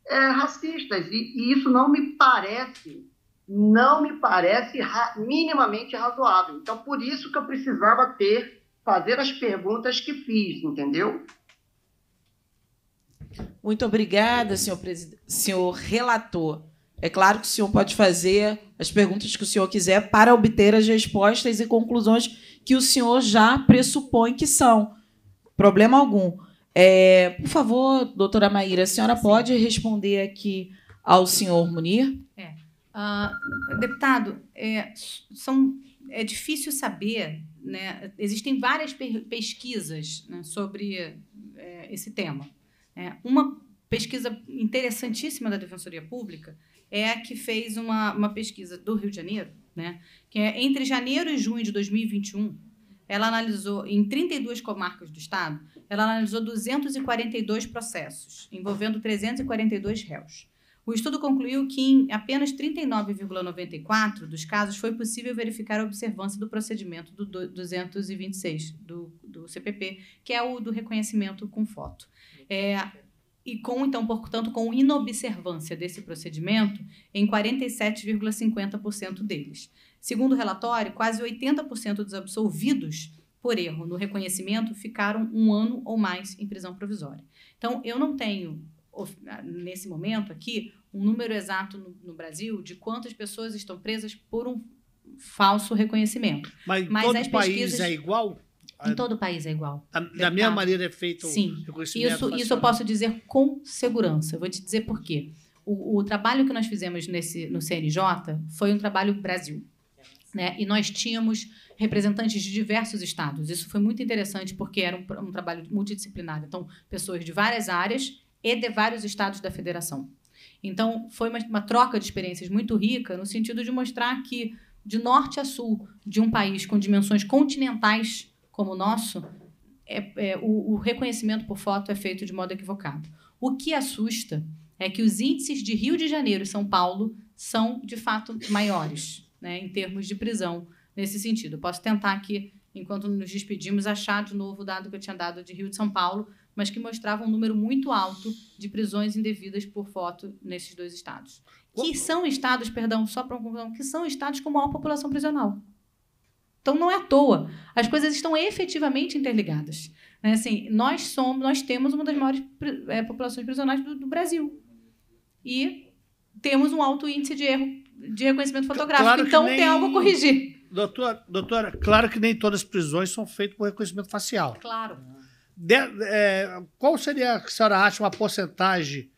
é, racistas, e, e isso não me parece não me parece ra minimamente razoável. Então, por isso que eu precisava ter, fazer as perguntas que fiz, entendeu? Muito obrigada, senhor, senhor relator. É claro que o senhor pode fazer as perguntas que o senhor quiser para obter as respostas e conclusões que o senhor já pressupõe que são. Problema algum. É, por favor, doutora Maíra, a senhora pode responder aqui ao senhor Munir? É. Uh, deputado, é, são, é difícil saber, né? existem várias pesquisas né, sobre é, esse tema. É, uma pesquisa interessantíssima da Defensoria Pública é a que fez uma, uma pesquisa do Rio de Janeiro, né? que é entre janeiro e junho de 2021, ela analisou em 32 comarcas do estado, ela analisou 242 processos, envolvendo 342 réus. O estudo concluiu que em apenas 39,94% dos casos foi possível verificar a observância do procedimento do 226 do, do CPP, que é o do reconhecimento com foto. É, e com, então, portanto, com inobservância desse procedimento em 47,50% deles. Segundo o relatório, quase 80% dos absolvidos por erro no reconhecimento ficaram um ano ou mais em prisão provisória. Então, eu não tenho nesse momento aqui um número exato no, no Brasil de quantas pessoas estão presas por um falso reconhecimento. Mas, Mas todo país é igual? Em todo o país é igual. Da, da mesma maneira é feito Sim. o reconhecimento. Isso, isso eu posso dizer com segurança. vou te dizer por quê. O, o, trabalho que nós fizemos nesse, no CNJ foi um trabalho Brasil. Né? E nós tínhamos representantes de diversos estados. Isso foi muito interessante porque era um, um trabalho multidisciplinar. Então, pessoas de várias áreas e de vários estados da federação. Então, foi uma, uma troca de experiências muito rica, no sentido de mostrar que, de norte a sul, de um país com dimensões continentais como o nosso, é, é, o, o, reconhecimento por foto é feito de modo equivocado. O que assusta é que os índices de Rio de Janeiro e São Paulo são, de fato, maiores né, em termos de prisão nesse sentido. posso tentar aqui, enquanto nos despedimos, achar de novo o dado que eu tinha dado de Rio de São Paulo, mas que mostrava um número muito alto de prisões indevidas por foto nesses dois estados. Que são estados, perdão, só para uma conclusão, que são estados com maior população prisional. Então não é à toa. As coisas estão efetivamente interligadas. Né? Assim, nós somos, nós temos uma das maiores é, populações prisionais do, do, Brasil. E temos um alto índice de erro de reconhecimento fotográfico. Claro então nem... tem algo a corrigir. Doutora, doutora, claro que nem todas as prisões são feitas por reconhecimento facial. Claro de, é, qual seria, a senhora acha, uma porcentagem,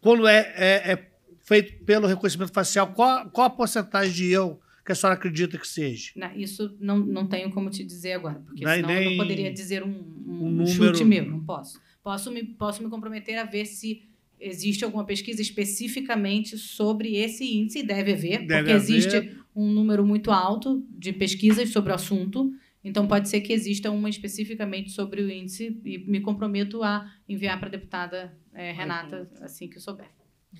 quando é, é, é feito pelo reconhecimento facial, qual, qual a porcentagem de eu que a senhora acredita que seja? Não, isso não, não tenho como te dizer agora, porque não, senão eu não poderia dizer um, um, um número... chute meu, não posso. Posso me, posso me comprometer a ver se existe alguma pesquisa especificamente sobre esse índice, deve haver, deve porque haver. existe um número muito alto de pesquisas sobre o assunto, então, pode ser que exista uma especificamente sobre o índice e me comprometo a enviar para a deputada é, Renata assim que eu souber.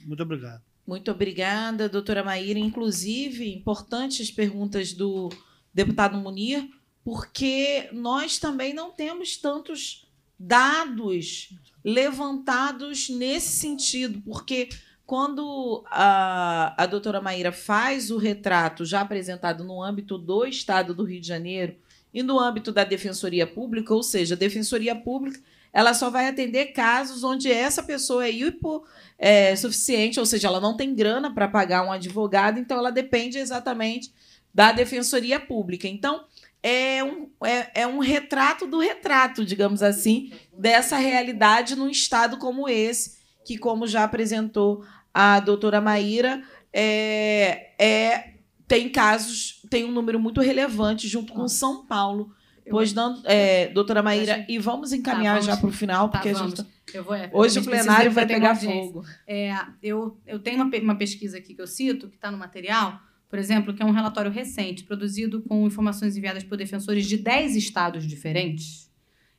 Muito obrigado. Muito obrigada, doutora Maíra. Inclusive, importantes perguntas do deputado Munir, porque nós também não temos tantos dados levantados nesse sentido, porque quando a, a doutora Maíra faz o retrato já apresentado no âmbito do Estado do Rio de Janeiro, e no âmbito da defensoria pública, ou seja, a defensoria pública ela só vai atender casos onde essa pessoa é hipo é, suficiente, ou seja, ela não tem grana para pagar um advogado, então ela depende exatamente da defensoria pública. Então, é um, é, é um retrato do retrato, digamos assim, dessa realidade num estado como esse, que, como já apresentou a doutora Maíra, é, é tem casos, tem um número muito relevante junto com São Paulo. Pois não, é, doutora tá, Maíra, gente... e vamos tá, encaminhar tá, vamos, já para o final, porque tá, a gente. Tá eu vou, é, Hoje o plenário vai pegar fogo. É, eu, eu tenho uma, uma pesquisa aqui que eu cito, que está no material, por exemplo, que é um relatório recente, produzido com informações enviadas por defensores de 10 estados diferentes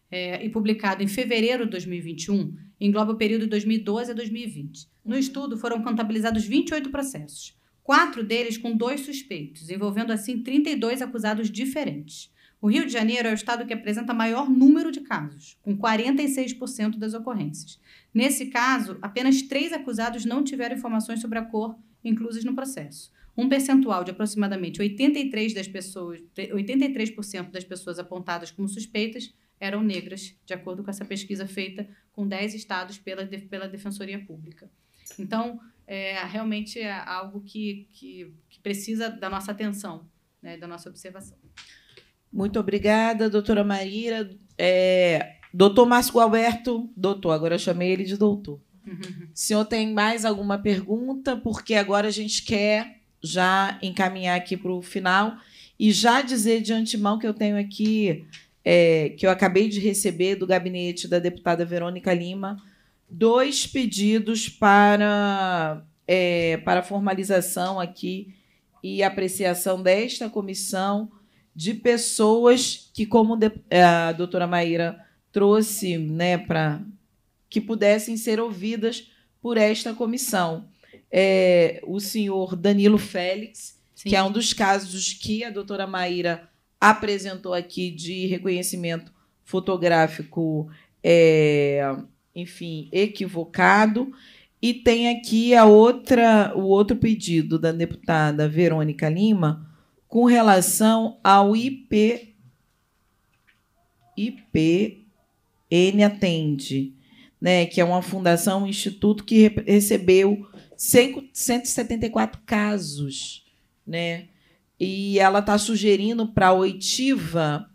é, e publicado em fevereiro de 2021, engloba o período de 2012 a 2020. No uhum. estudo foram contabilizados 28 processos quatro deles com dois suspeitos, envolvendo assim 32 acusados diferentes. O Rio de Janeiro é o estado que apresenta maior número de casos, com 46% das ocorrências. Nesse caso, apenas três acusados não tiveram informações sobre a cor inclusas no processo. Um percentual de aproximadamente 83 das pessoas, 83% das pessoas apontadas como suspeitas eram negras, de acordo com essa pesquisa feita com 10 estados pela, pela Defensoria Pública. Então, é realmente é algo que, que, que, precisa da nossa atenção, né, da nossa observação. Muito obrigada, doutora Maíra. É, doutor Márcio Alberto, doutor, agora eu chamei ele de doutor. Uhum. O senhor tem mais alguma pergunta? Porque agora a gente quer já encaminhar aqui para o final e já dizer de antemão que eu tenho aqui, é, que eu acabei de receber do gabinete da deputada Verônica Lima, dois pedidos para, é, para formalização aqui e apreciação desta comissão de pessoas que, como é, a doutora Maíra trouxe, né, para que pudessem ser ouvidas por esta comissão. É, o senhor Danilo Félix, Sim. que é um dos casos que a doutora Maíra apresentou aqui de reconhecimento fotográfico é, enfim, equivocado. E tem aqui a outra, o outro pedido da deputada Verônica Lima com relação ao IP IPN Atende, né, que é uma fundação, um instituto que recebeu 100, 174 casos, né? E ela está sugerindo para a oitiva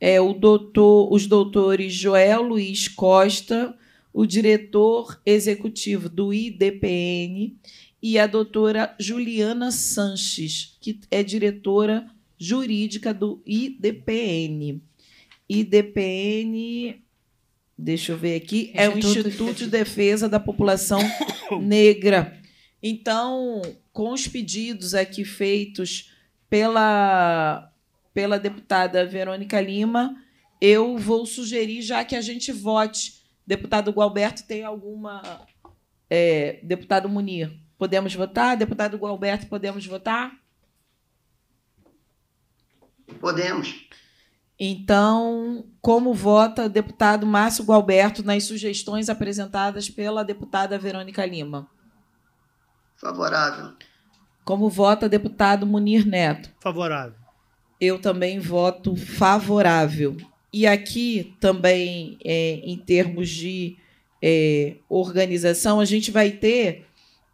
é, o doutor, os doutores Joel Luiz Costa, o diretor executivo do IDPN, e a doutora Juliana Sanches, que é diretora jurídica do IDPN. IDPN, deixa eu ver aqui, é o Instituto de Defesa da População Negra. Então, com os pedidos aqui feitos pela, pela deputada Verônica Lima, eu vou sugerir já que a gente vote Deputado Gualberto tem alguma. É, deputado Munir, podemos votar? Deputado Gualberto, podemos votar? Podemos. Então, como vota o deputado Márcio Gualberto nas sugestões apresentadas pela deputada Verônica Lima? Favorável. Como vota deputado Munir Neto? Favorável. Eu também voto favorável. E aqui também, é, em termos de é, organização, a gente vai ter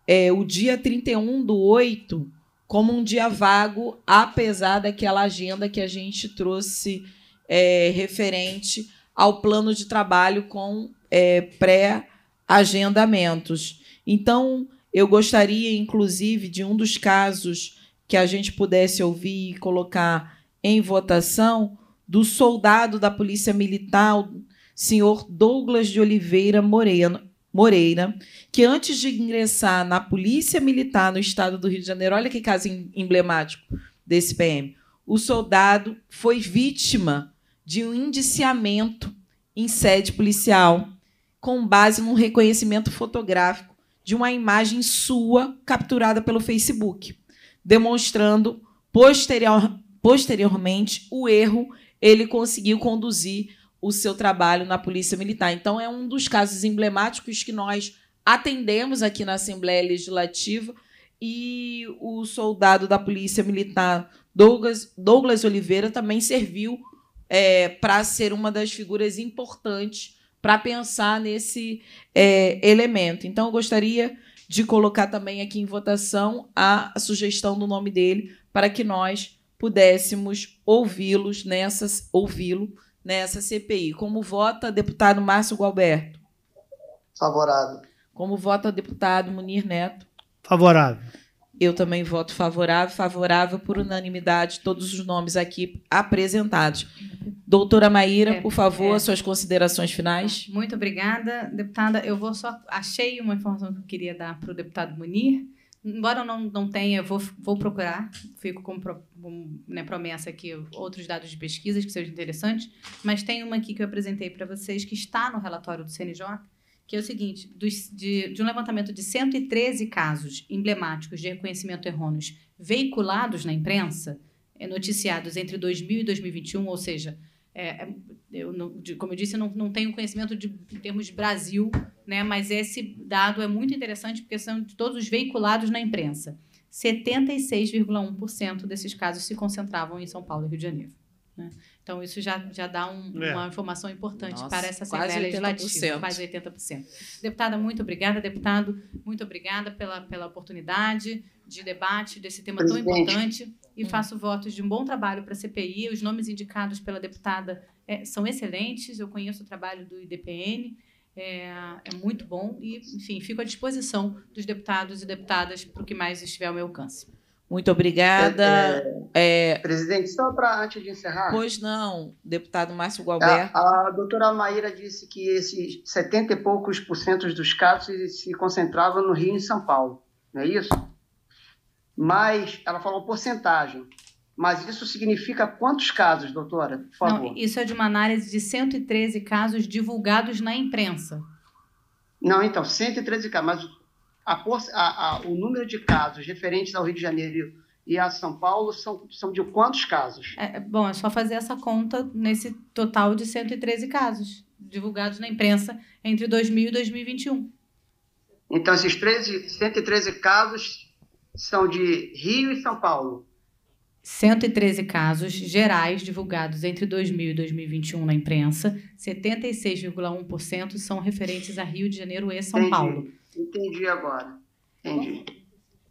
é, o dia 31 do 8 como um dia vago, apesar daquela agenda que a gente trouxe é, referente ao plano de trabalho com é, pré-agendamentos. Então, eu gostaria, inclusive, de um dos casos que a gente pudesse ouvir e colocar em votação do soldado da Polícia Militar, senhor Douglas de Oliveira Moreno, Moreira, que antes de ingressar na Polícia Militar no estado do Rio de Janeiro, olha que caso emblemático desse PM. O soldado foi vítima de um indiciamento em sede policial, com base num reconhecimento fotográfico de uma imagem sua capturada pelo Facebook, demonstrando posterior, posteriormente o erro ele conseguiu conduzir o seu trabalho na Polícia Militar. Então, é um dos casos emblemáticos que nós atendemos aqui na Assembleia Legislativa e o soldado da Polícia Militar Douglas, Douglas Oliveira também serviu é, para ser uma das figuras importantes para pensar nesse é, elemento. Então, eu gostaria de colocar também aqui em votação a sugestão do nome dele para que nós pudéssemos ouvi-los nessas né, ouvi-lo nessa né, CPI. Como vota deputado Márcio Gualberto? Favorável. Como vota deputado Munir Neto? Favorável. Eu também voto favorável, favorável por unanimidade, todos os nomes aqui apresentados. Doutora Maíra, é, por favor, é. suas considerações finais. Muito obrigada, deputada. Eu vou só. Achei uma informação que eu queria dar para o deputado Munir. Embora eu não, não tenha, vou, vou procurar, fico com, com né, promessa aqui outros dados de pesquisas que sejam interessantes, mas tem uma aqui que eu apresentei para vocês que está no relatório do CNJ, que é o seguinte: dos, de, de um levantamento de 113 casos emblemáticos de reconhecimento errôneos veiculados na imprensa, é noticiados entre 2000 e 2021, ou seja, é, é, eu não, de, como eu disse, não, não tenho conhecimento de, em termos de Brasil, né, mas esse dado é muito interessante porque são de todos os veiculados na imprensa. 76,1% desses casos se concentravam em São Paulo e Rio de Janeiro. Né? Então, isso já, já dá um, é. uma informação importante Nossa, para essa Assembleia Legislativa, quase 80%. Deputada, muito obrigada. Deputado, muito obrigada pela, pela oportunidade de debate desse tema Presidente. tão importante e hum. faço votos de um bom trabalho para a CPI. Os nomes indicados pela deputada é, são excelentes, eu conheço o trabalho do IDPN, é, é muito bom e, enfim, fico à disposição dos deputados e deputadas para o que mais estiver ao meu alcance. Muito obrigada. É, é, é presidente, só para antes de encerrar. Pois não, deputado Márcio Gualberto. A, a doutora Maíra disse que esses 70 e poucos por cento dos casos se concentravam no Rio e em São Paulo, não é isso? Mas ela falou porcentagem. Mas isso significa quantos casos, doutora? Por favor. Não, isso é de uma análise de 113 casos divulgados na imprensa. Não, então, 113 casos. Mas a, a, o número de casos referentes ao Rio de Janeiro e a São Paulo são, são de quantos casos? É, é bom, é só fazer essa conta nesse total de 113 casos divulgados na imprensa entre 2000 e 2021. Então, esses 13, 113 casos são de Rio e São Paulo? 113 casos gerais divulgados entre 2000 e 2021 na imprensa, 76,1% são referentes a Rio de Janeiro e São Entendi. Paulo. Entendi agora. Tá Entendi.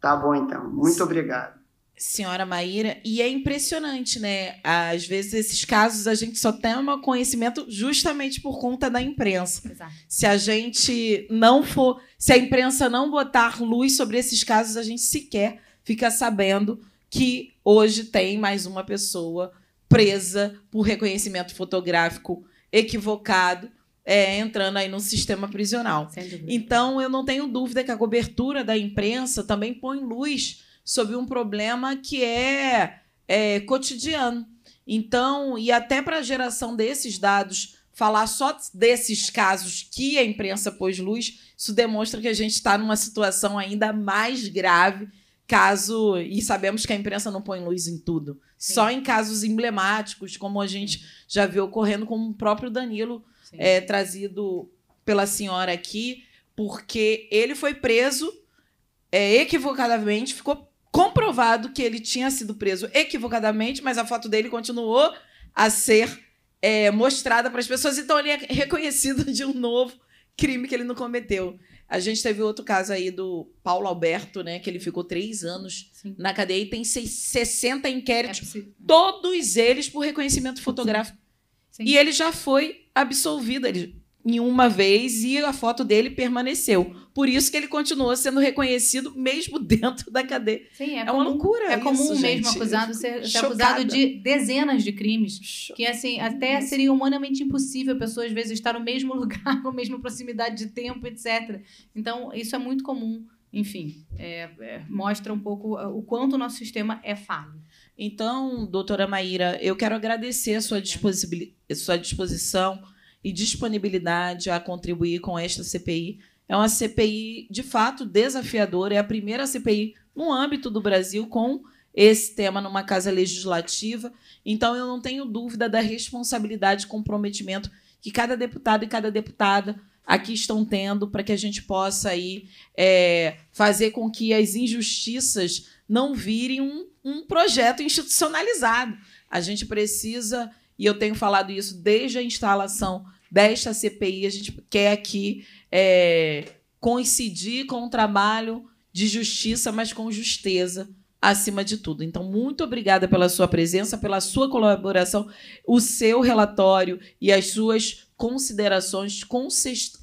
Tá bom, então. Muito obrigado. Senhora Maíra, e é impressionante, né? Às vezes esses casos a gente só tem um conhecimento justamente por conta da imprensa. Exato. Se a gente não for, se a imprensa não botar luz sobre esses casos, a gente sequer fica sabendo que hoje tem mais uma pessoa presa por reconhecimento fotográfico equivocado é, entrando aí no sistema prisional. Então, eu não tenho dúvida que a cobertura da imprensa também põe luz sobre um problema que é, é cotidiano. Então, e até para a geração desses dados, falar só desses casos que a imprensa pôs luz, isso demonstra que a gente está numa situação ainda mais grave caso e sabemos que a imprensa não põe luz em tudo, Sim. só em casos emblemáticos, como a gente já viu ocorrendo com o próprio Danilo é, trazido pela senhora aqui, porque ele foi preso é, equivocadamente, ficou comprovado que ele tinha sido preso equivocadamente, mas a foto dele continuou a ser é, mostrada para as pessoas, então ele é reconhecido de um novo crime que ele não cometeu. A gente teve outro caso aí do Paulo Alberto, né? Que ele ficou três anos Sim. na cadeia e tem 60 inquéritos, é todos eles por reconhecimento fotográfico. Sim. E ele já foi absolvido ele, em uma vez e a foto dele permaneceu. Por isso que ele continuou sendo reconhecido mesmo dentro da cadeia. Sim, é, é comum, uma loucura. É comum isso, mesmo gente. acusado ser, ser, acusado de dezenas de crimes. Chocada. Que assim, até seria humanamente impossível a pessoa às vezes estar no mesmo lugar, com a mesma proximidade de tempo, etc. Então, isso é muito comum. Enfim, é, é mostra um pouco ah, o quanto o nosso sistema é falho. Então, doutora Maíra, eu quero agradecer a sua, sua disposição e disponibilidade a contribuir com esta CPI. É uma CPI, de fato, desafiadora, é a primeira CPI no âmbito do Brasil com esse tema numa casa legislativa. Então, eu não tenho dúvida da responsabilidade e comprometimento que cada deputado e cada deputada aqui estão tendo para que a gente possa aí, é, fazer com que as injustiças não virem um um projeto institucionalizado. A gente precisa, e eu tenho falado isso desde a instalação desta CPI, a gente quer aqui é, coincidir com o trabalho de justiça, mas com justeza acima de tudo. Então, muito obrigada pela sua presença, pela sua colaboração, o seu relatório e as suas considerações com,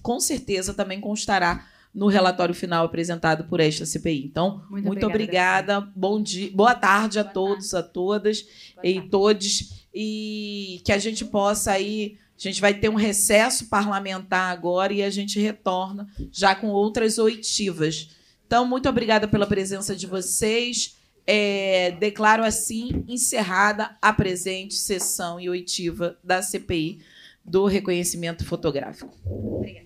com certeza também constará no relatório final apresentado por esta CPI. Então, muito, muito obrigada, obrigada. Bom dia, boa tarde boa a todos, tarde. a todas boa e tarde. todos e que a gente possa aí a gente vai ter um recesso parlamentar agora e a gente retorna já com outras oitivas. Então, muito obrigada pela presença de vocês. É, declaro assim encerrada a presente sessão e oitiva da CPI do reconhecimento fotográfico. Obrigada.